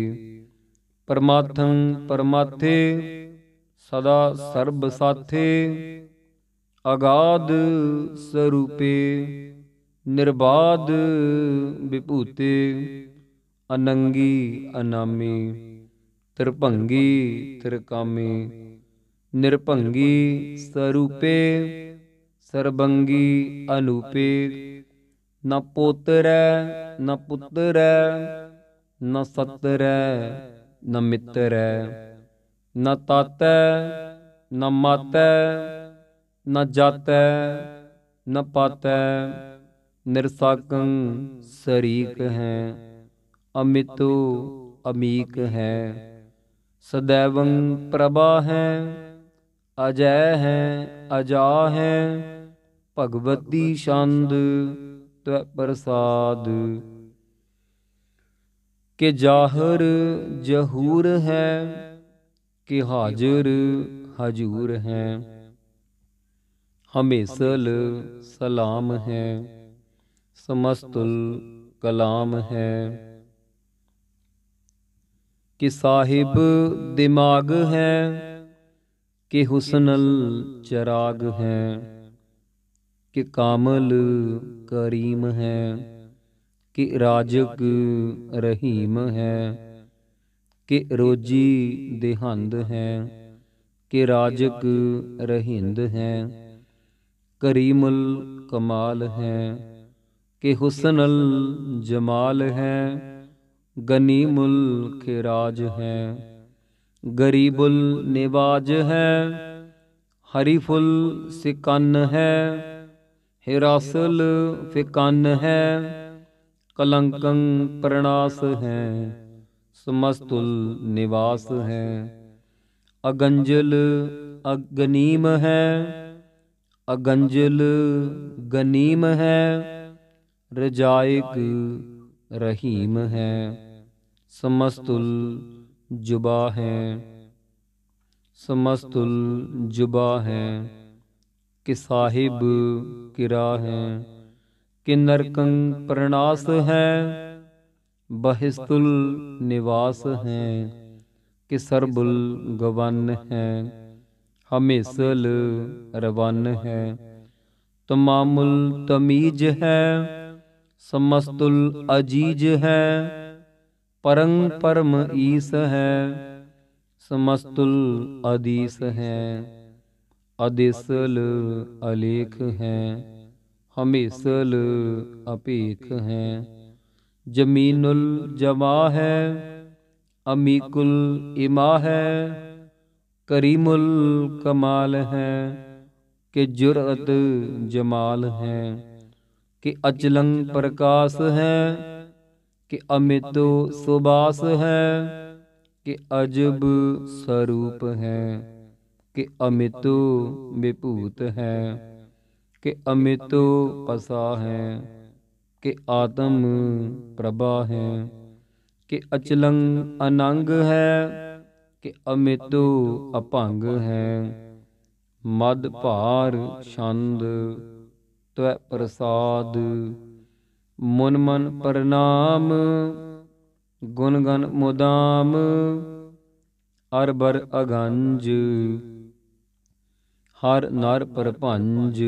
ਪਰਮਾਥੰ ਪਰਮਾਥੇ ਸਦਾ ਸਰਬ ਸਾਥੇ ਅਗਾਦ ਸਰੂਪੇ ਨਿਰਬਾਦ ਵਿਭੂਤੇ ਅਨੰਗੀ ਅਨਾਮੀ ਤਿਰਭੰਗੀ ਤਿਰਕਾਮੀ ਨਿਰਭੰਗੀ ਸਰੂਪੇ ਸਰਬੰਗੀ ਅਨੂਪੇ ਨ ਪੁੱਤਰ ਨ ਪੁੱਤਰ ਨ ਸਤਰ ਨ ਮਿੱਤਰ ਨ ਤਤ ਨ ਮਤ ਨ ਜਤ ਨ ਪਤ ਨਿਰਸਾਕੰ ਸਰੀਕ ਹੈ ਅਮਿਤੋ ਅਮੀਕ ਹੈ ਸਦੈਵੰ ਪ੍ਰਭਾ ਹੈ ਅਜੈ ਹੈ ਅਜਾ ਹੈ ਭਗਵਤੀ ਛੰਦ ਤਵ ਪ੍ਰਸਾਦ ਕਿ ਜਾਹਰ ਜਹੂਰ ਹੈ ਕਿ ਹਾਜ਼ਰ ਹਜੂਰ ਹੈ ਹਮੇਸਲ ਸਲਾਮ ਹੈ ਸਮਸਤੁਲ ਕਲਾਮ ਹੈ ਕਿ ਸਾਹਿਬ ਦਿਮਾਗ ਹੈ ਕਿ ਹੁਸਨਲ ਚਰਾਗ ਹੈ ਕਿ ਕਾਮਲ ਕਰੀਮ ਹੈ ਕਿ ਰਾਜਕ ਰਹੀਮ ਹੈ ਕਿ ਰੋਜੀ ਦੇਹੰਦ ਹੈ ਕਿ ਰਾਜਕ ਰਹਿੰਦ ਹੈ ਕਰੀਮਲ ਕਮਾਲ ਹੈ ਕਿ ਹੁਸਨਲ ਜਮਾਲ ਹੈ ਗਨੀਮੁਲ ਖਿਰਾਜ ਹੈ ਗਰੀਬੁਲ ਨਿਵਾਜ ਹੈ ਹਰੀਫੁਲ ਸਿਕੰਨ ਹੈ ਹੈ ਰਸਲ ਫਿਕਨ ਹੈ ਕਲੰਕੰ ਪ੍ਰਣਾਸ ਹੈ ਸਮਸਤੁਲ ਨਿਵਾਸ ਹੈ ਅਗੰਜਲ ਅਗਨੀਮ ਹੈ ਅਗੰਜਲ ਗਨੀਮ ਹੈ ਰਜਾਇਕ ਰਹੀਮ ਹੈ ਸਮਸਤੁਲ ਜੁਬਾ ਹੈ ਸਮਸਤੁਲ ਜੁਬਾ ਹੈ कि साहिब किरा है कि नरकं प्रणास है बहिस्तुल निवास है कि सरबुल गवन है हमेसल रवन है तमामुल तमीज है समस्तुल अजीज है परंग परम ईस है समस्तुल अदीस है ਅਦੇਸਲ ਅਲੇਖ ਹੈ ਹਮੇਸਲ ਅਪੇਖ ਹੈ ਜਮੀਨੁਲ ਜਮਾ ਹੈ ਅਮੀਕੁਲ ਇਮਾ ਹੈ ਕਰੀਮੁਲ ਕਮਾਲ ਹੈ ਕਿ ਜੁਰਅਤ ਜਮਾਲ ਹੈ ਕਿ ਅਚਲੰ ਪ੍ਰਕਾਸ਼ ਹੈ ਕਿ ਅਮਿਤ ਸੁਬਾਸ ਹੈ ਕਿ ਅਜਬ ਸਰੂਪ ਹੈ ਕਿ ਅਮਿਤੂ ਵਿਭੂਤ ਹੈ ਕਿ ਅਮਿਤੂ ਪਸਾ ਹੈ ਕਿ ਆਤਮ ਪ੍ਰਭਾ ਹੈ ਕਿ ਅਚਲੰ ਅਨੰਗ ਹੈ ਕਿ ਅਮਿਤੂ ਅਭੰਗ ਹੈ ਮਦ ਭਾਰ ਛੰਦ ਤਵੈ ਪ੍ਰਸਾਦ ਮਨ ਮਨ ਪ੍ਰਣਾਮ ਗੁਣ ਗਨ ਮੁਦਾਮ ਅਰਬਰ ਅਗੰਜ ਹਰ ਨਰ ਪਰਭੰਜ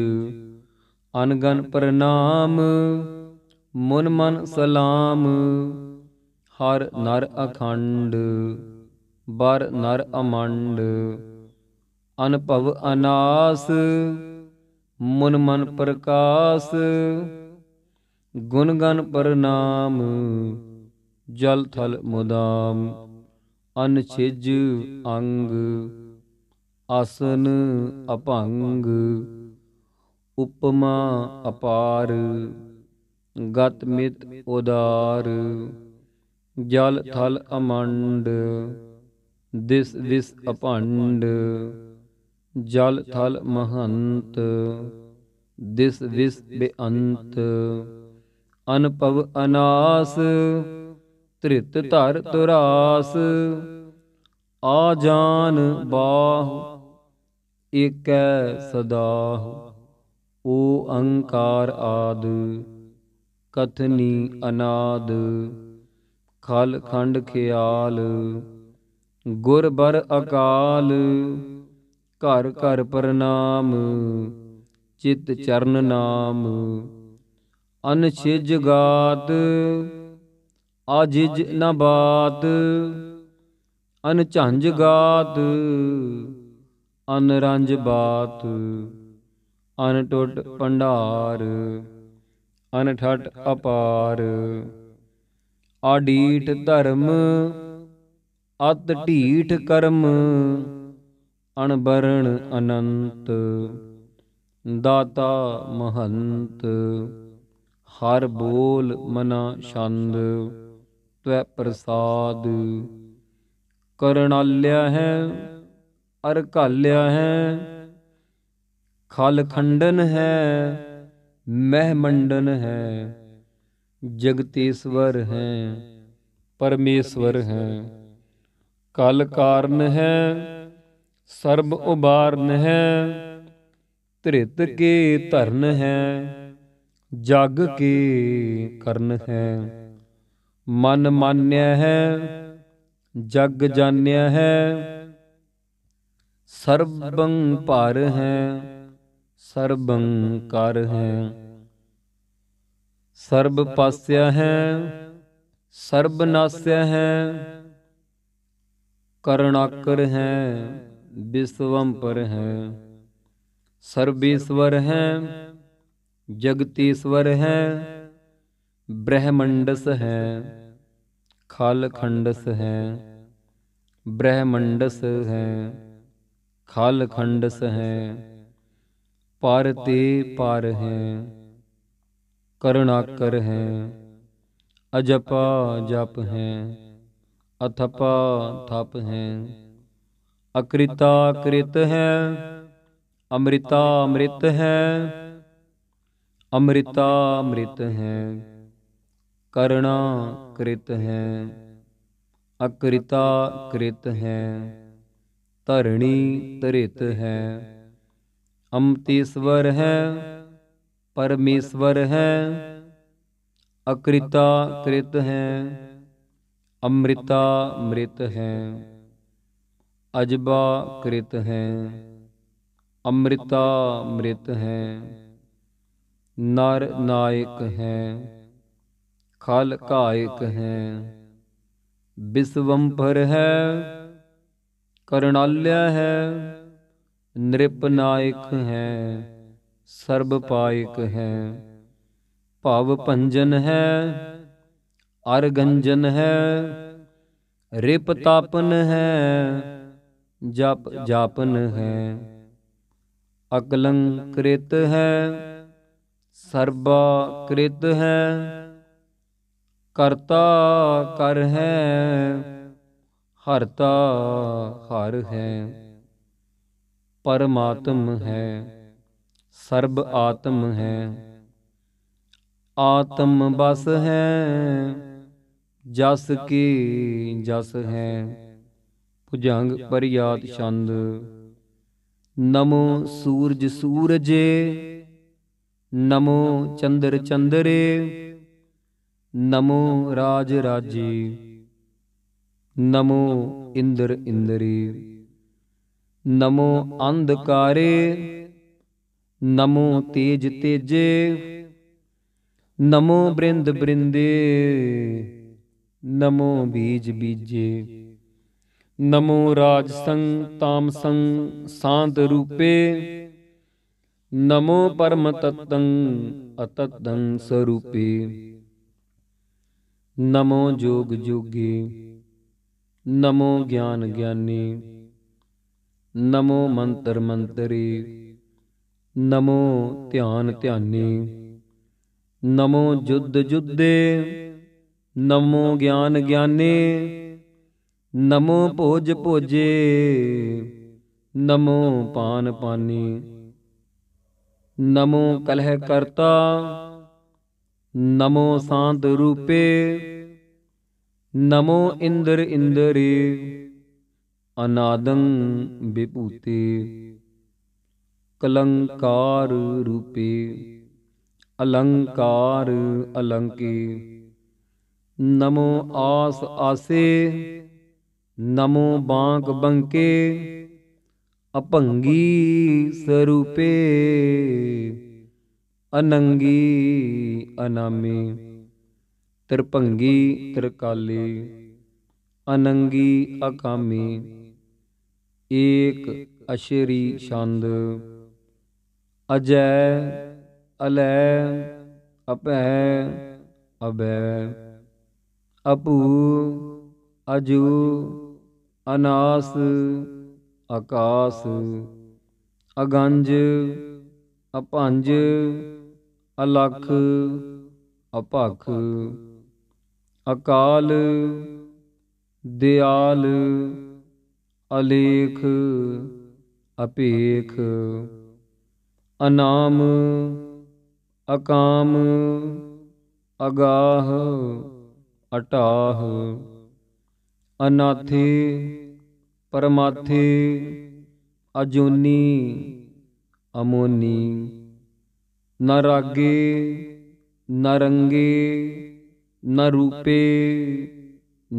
ਅਨਗਨ ਪ੍ਰਣਾਮ ਮਨ ਮਨ ਸਲਾਮ ਹਰ ਨਰ ਅਖੰਡ ਬਰ ਨਰ ਅਮੰਡ ਅਨਭਵ ਅਨਾਸ ਮਨ ਮਨ ਪ੍ਰਕਾਸ਼ ਗੁਣ ਗਨ ਪ੍ਰਣਾਮ ਜਲ ਥਲ ਮੁਦਾਮ ਅਨਛਿਜ ਅੰਗ ਆਸਨ ਅਭੰਗ ਉਪਮਾ ਅਪਾਰ ਗਤ ਮਿਤ ਉਦਾਰ ਜਲ ਥਲ ਅਮੰਡ ਦਿਸ ਦਿਸ ਅਪੰਡ ਜਲ ਥਲ ਮਹੰਤ ਦਿਸ ਵਿਸ ਬੇਅੰਤ ਅਨਪਵ ਅਨਾਸ ਤ੍ਰਿਤ ਧਰ ਤੁਰਾਸ ਆ ਜਾਨ ਬਾਹ ਏਕੈ ਸਦਾ ਓ ਅੰਕਾਰ ਆਦ ਕਥਨੀ ਅਨਾਦ ਖਲ ਖੰਡ ਖਿਆਲ ਗੁਰ ਬਰ ਅਕਾਲ ਘਰ ਘਰ ਪ੍ਰਣਾਮ ਚਿਤ ਚਰਨ ਨਾਮ ਅਨਛਿਜ ਗਾਤ ਅਜਿਜ ਨਾ ਬਾਤ ਅਨਝੰਜ ਗਾਤ ਅਨਰੰਜ ਬਾਤ ਅਨਟੁੱਟ ਭੰਡਾਰ ਅਨਠਟ ਅਪਾਰ ਆਡੀਟ ਧਰਮ ਅਤ ਢੀਠ ਕਰਮ ਅਣਬਰਣ ਅਨੰਤ ਦਾਤਾ ਮਹੰਤ ਹਰ ਬੋਲ ਮਨਾ ਛੰਦ ਤਵੈ ਪ੍ਰਸਾਦ ਕਰਨਾਲਿਆ ਹੈ ਅਰ ਘਾਲਿਆ ਹੈ ਖਲ ਖੰਡਨ ਹੈ ਮਹਿ ਮੰਡਨ ਹੈ ਜਗਤੀਸ਼ਵਰ ਹੈ ਪਰਮੇਸ਼ਵਰ ਹੈ ਕਲ ਕਾਰਨ ਹੈ ਸਰਬ ਉਬਾਰਨ ਹੈ ਧ੍ਰਿਤ ਕੇ ਧਰਨ ਹੈ ਜਗ ਕੇ ਕਰਨ ਹੈ ਮਨ ਮੰਨਿਆ ਹੈ ਜਗ ਜਾਣਿਆ ਹੈ ਸਰਬੰ ਭਰ ਹੈ ਸਰਬੰ ਕਰ ਹੈ ਸਰਬ ਪਾਸਿਆ ਹੈ ਸਰਬ ਨਾਸਿਆ ਹੈ ਕਰਣਾਕਰ ਹੈ ਵਿਸਵੰਪਰ ਹੈ ਸਰਬੀਸ਼ਵਰ ਹੈ ਜਗਤੀਸ਼ਵਰ ਹੈ ਬ੍ਰਹਮੰਡਸ ਹੈ ਖਾਲਖੰਡਸ ਹੈ ਬ੍ਰਹਮੰਡਸ ਹੈ ਖਲ ਖੰਡਸ ਹੈ ਪਰ ਤੇ ਪਰ ਹੈ ਕਰਣਾਕਰ ਹੈ ਅਜਪਾ ਜਪ ਹੈ ਅਥਪਾ ਥਪ ਹੈ ਅਕ੍ਰਿਤਾ ਕ੍ਰਿਤ ਹੈ ਅੰਮ੍ਰਿਤਾ ਅੰਮ੍ਰਿਤ ਹੈ ਅੰਮ੍ਰਿਤਾ ਅੰਮ੍ਰਿਤ ਹੈ ਕਰਣਾ ਕ੍ਰਿਤ ਹੈ ਅਕ੍ਰਿਤਾ ਕ੍ਰਿਤ ਹੈ ਧਰਣੀ ਧਰਿਤ ਹੈ ਅੰਮਤੇਸ਼ਵਰ ਹੈ ਪਰਮੇਸ਼ਵਰ ਹੈ ਅਕ੍ਰਿਤਾ ਕ੍ਰਿਤ ਹੈ ਅੰਮ੍ਰਿਤਾ ਮ੍ਰਿਤ ਹੈ ਅਜਬਾ ਕ੍ਰਿਤ ਹੈ ਅੰਮ੍ਰਿਤਾ ਮ੍ਰਿਤ ਹੈ ਨਰ ਨਾਇਕ ਹੈ ਖਲ ਕਾਇਕ ਹੈ ਵਿਸਵੰਭਰ ਹੈ ਕਰਨਾਲਿਆ ਹੈ ਨਿਰਪ ਨਾਇਕ ਹੈ ਸਰਬ ਪਾਇਕ ਹੈ ਭਵ ਭੰਜਨ ਹੈ ਅਰ ਗੰਜਨ ਹੈ ਰਿਪ ਤਾਪਨ ਹੈ ਜਪ ਜਾਪਨ ਹੈ ਅਕਲੰਕ੍ਰਿਤ ਹੈ ਸਰਬਾ ਕ੍ਰਿਤ ਹੈ ਕਰਤਾ ਕਰ ਹੈ ਹਰਤਾ ਹਰ ਹੈ ਪਰਮਾਤਮ ਹੈ ਸਰਬ ਆਤਮ ਹੈ ਆਤਮ ਬਸ ਹੈ ਜਸ ਕੀ ਜਸ ਹੈ ਭੁਜੰਗ ਪਰਿਆਤ ਛੰਦ ਨਮੋ ਸੂਰਜ ਸੂਰਜੇ ਨਮੋ ਚੰਦਰ ਚੰਦਰੇ ਨਮੋ ਰਾਜ ਰਾਜੀ ਨਮੋ ਇੰਦਰ ਇੰਦਰੀ ਨਮੋ ਅੰਧਕਾਰੇ ਨਮੋ ਤੇਜ ਤੇਜੇ ਨਮੋ ਬ੍ਰਿੰਦ ਬ੍ਰਿੰਦੇ ਨਮੋ ਬੀਜ ਬੀਜੇ ਨਮੋ ਰਾਜ ਸੰਗ ਤਾਮ ਸੰਗ ਸਾੰਤ ਰੂਪੇ ਨਮੋ ਪਰਮ ਤਤੰ ਅਤਤੰ ਸਰੂਪੇ ਨਮੋ ਜੋਗ ਜੋਗੀ ਨਮੋ ਗਿਆਨ ਗਿਆਨੀ ਨਮੋ ਮੰਤਰ ਮੰਤਰੀ ਨਮੋ ਧਿਆਨ ਧਿਆਨੀ ਨਮੋ ਜੁਦ ਜੁਦੇ ਨਮੋ ਗਿਆਨ ਗਿਆਨੀ ਨਮੋ ਭੋਜ ਭੋਜੇ ਨਮੋ ਪਾਨ ਪਾਨੀ ਨਮੋ ਕਲਹ ਕਰਤਾ ਨਮੋ ਸਾੰਤ ਰੂਪੇ ਨਮੋ ਇੰਦਰ ਇੰਦਰੇ ਅਨਾਦੰ ਵਿਭੂਤੇ ਕਲੰਕਾਰ ਰੂਪੇ ਅਲੰਕਾਰ ਅਲੰਕੇ ਨਮੋ ਆਸ ਆਸੇ ਨਮੋ ਬਾਂਕ ਬੰਕੇ ਅਪੰਗੀ ਸਰੂਪੇ ਅਨੰਗੀ ਅਨਾਮੇ ਤਿਰਭੰਗੀ ਤਿਰਕਾਲੀ ਅਨੰਗੀ ਅਕਾਮੀ ਏਕ ਅਸ਼ਰੀ ਛੰਦ ਅਜੈ ਅਲੈ ਅਪੈ ਅਬੈ ਅਪੂ ਅਜੂ ਅਨਾਸ ਆਕਾਸ ਅਗੰਜ ਅਪੰਜ ਅਲਖ ਅਪਖ ਅਕਾਲ ਦਿਆਲ ਅਲੇਖ ਅਪੇਖ ਅਨਾਮ ਅਕਾਮ ਅਗਾਹ ਅਟਾਹ ਅਨਾਥੇ ਪਰਮਾਥੇ ਅਜੂਨੀ ਅਮੋਨੀ ਨਰਾਗੇ ਨਰੰਗੇ ਨ ਰੂਪੇ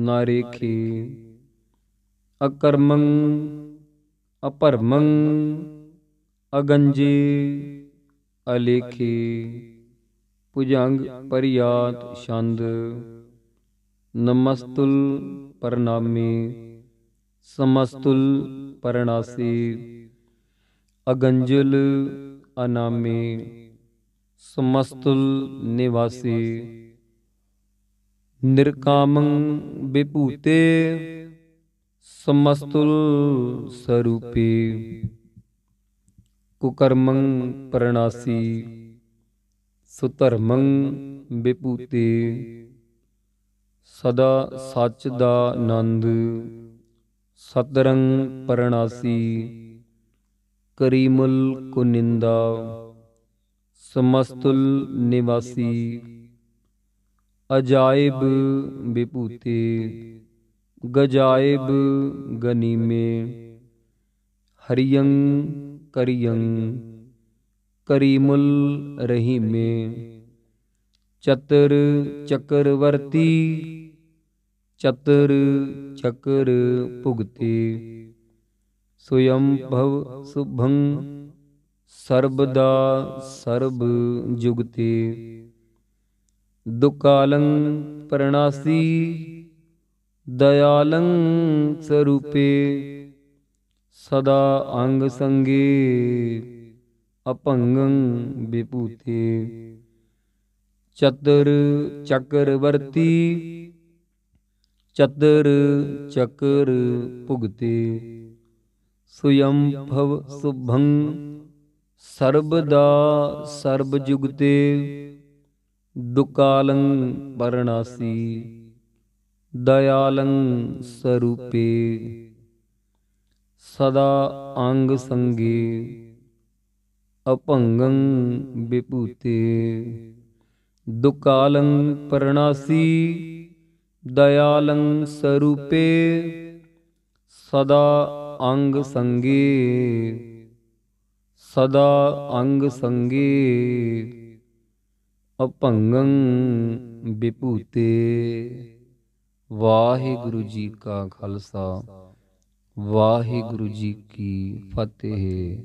ਨ ਰੇਖੇ ਅਕਰਮੰ ਅਪਰਮੰ ਅਗੰਜੇ ਅਲੇਖੇ ਭੁਜੰਗ ਪਰਿਆਤ ਛੰਦ ਨਮਸਤੁਲ ਪਰਨਾਮੀ ਸਮਸਤੁਲ ਪਰਨਾਸੀ ਅਗੰਜਲ ਅਨਾਮੀ ਸਮਸਤੁਲ ਨਿਵਾਸੀ ਨਿਰਕਾਮੰ ਵਿਭੂਤੇ ਸਮਸਤੁਲ ਸਰੂਪੇ ਕੁਕਰਮੰ ਪਰਣਾਸੀ ਸੁਧਰਮੰ ਵਿਭੂਤੇ ਸਦਾ ਸੱਚ ਦਾ ਆਨੰਦ ਸਤਰੰ ਪਰਣਾਸੀ ਕਰੀਮੁਲ ਕੁਨਿੰਦਾ ਸਮਸਤੁਲ ਨਿਵਾਸੀ ਅਜਾਇਬ ਵਿਭੂਤੇ ਗਜਾਇਬ ਗਨੀਮੇ ਹਰੀਯੰ ਕਰੀਯੰ ਕਰੀਮੁਲ ਰਹੀਮੇ ਚਤਰ ਚਕਰਵਰਤੀ ਚਤਰ ਚਕਰ ਭੁਗਤੇ ਸੁਯੰ ਭਵ ਸੁਭੰ ਸਰਬਦਾ ਸਰਬ ਜੁਗਤੇ ਦੁਕਾਲੰ ਪ੍ਰਣਾਸੀ ਦਇਆਲੰ ਸਰੂਪੇ ਸਦਾ ਅੰਗ ਸੰਗੇ ਅਪੰਗੰ ਵਿਭੂਤੇ ਚਤੁਰ ਚੱਕਰਵਰਤੀ ਚਤੁਰ ਚੱਕਰ ਭੁਗਤੇ ਸੁਯੰ ਭਵ ਸੁਭੰ ਸਰਬਦਾ ਸਰਬ ਜੁਗਤੇ ਦੁਕਾਲੰ ਪਰਣਾਸੀ ਦਇਆਲੰ ਸਰੂਪੇ ਸਦਾ ਅੰਗ ਸੰਗੀ ਅਭੰਗੰ ਵਿਭੂਤੇ ਦੁਕਾਲੰ ਪਰਣਾਸੀ ਦਇਆਲੰ ਸਰੂਪੇ ਸਦਾ ਅੰਗ ਸੰਗੀ ਸਦਾ ਅੰਗ ਸੰਗੀ ਅਪੰਗੰ ਵਿਭੂਤੇ ਵਾਹਿਗੁਰੂ ਜੀ ਕਾ ਖਾਲਸਾ ਵਾਹਿਗੁਰੂ ਜੀ ਕੀ ਫਤਿਹ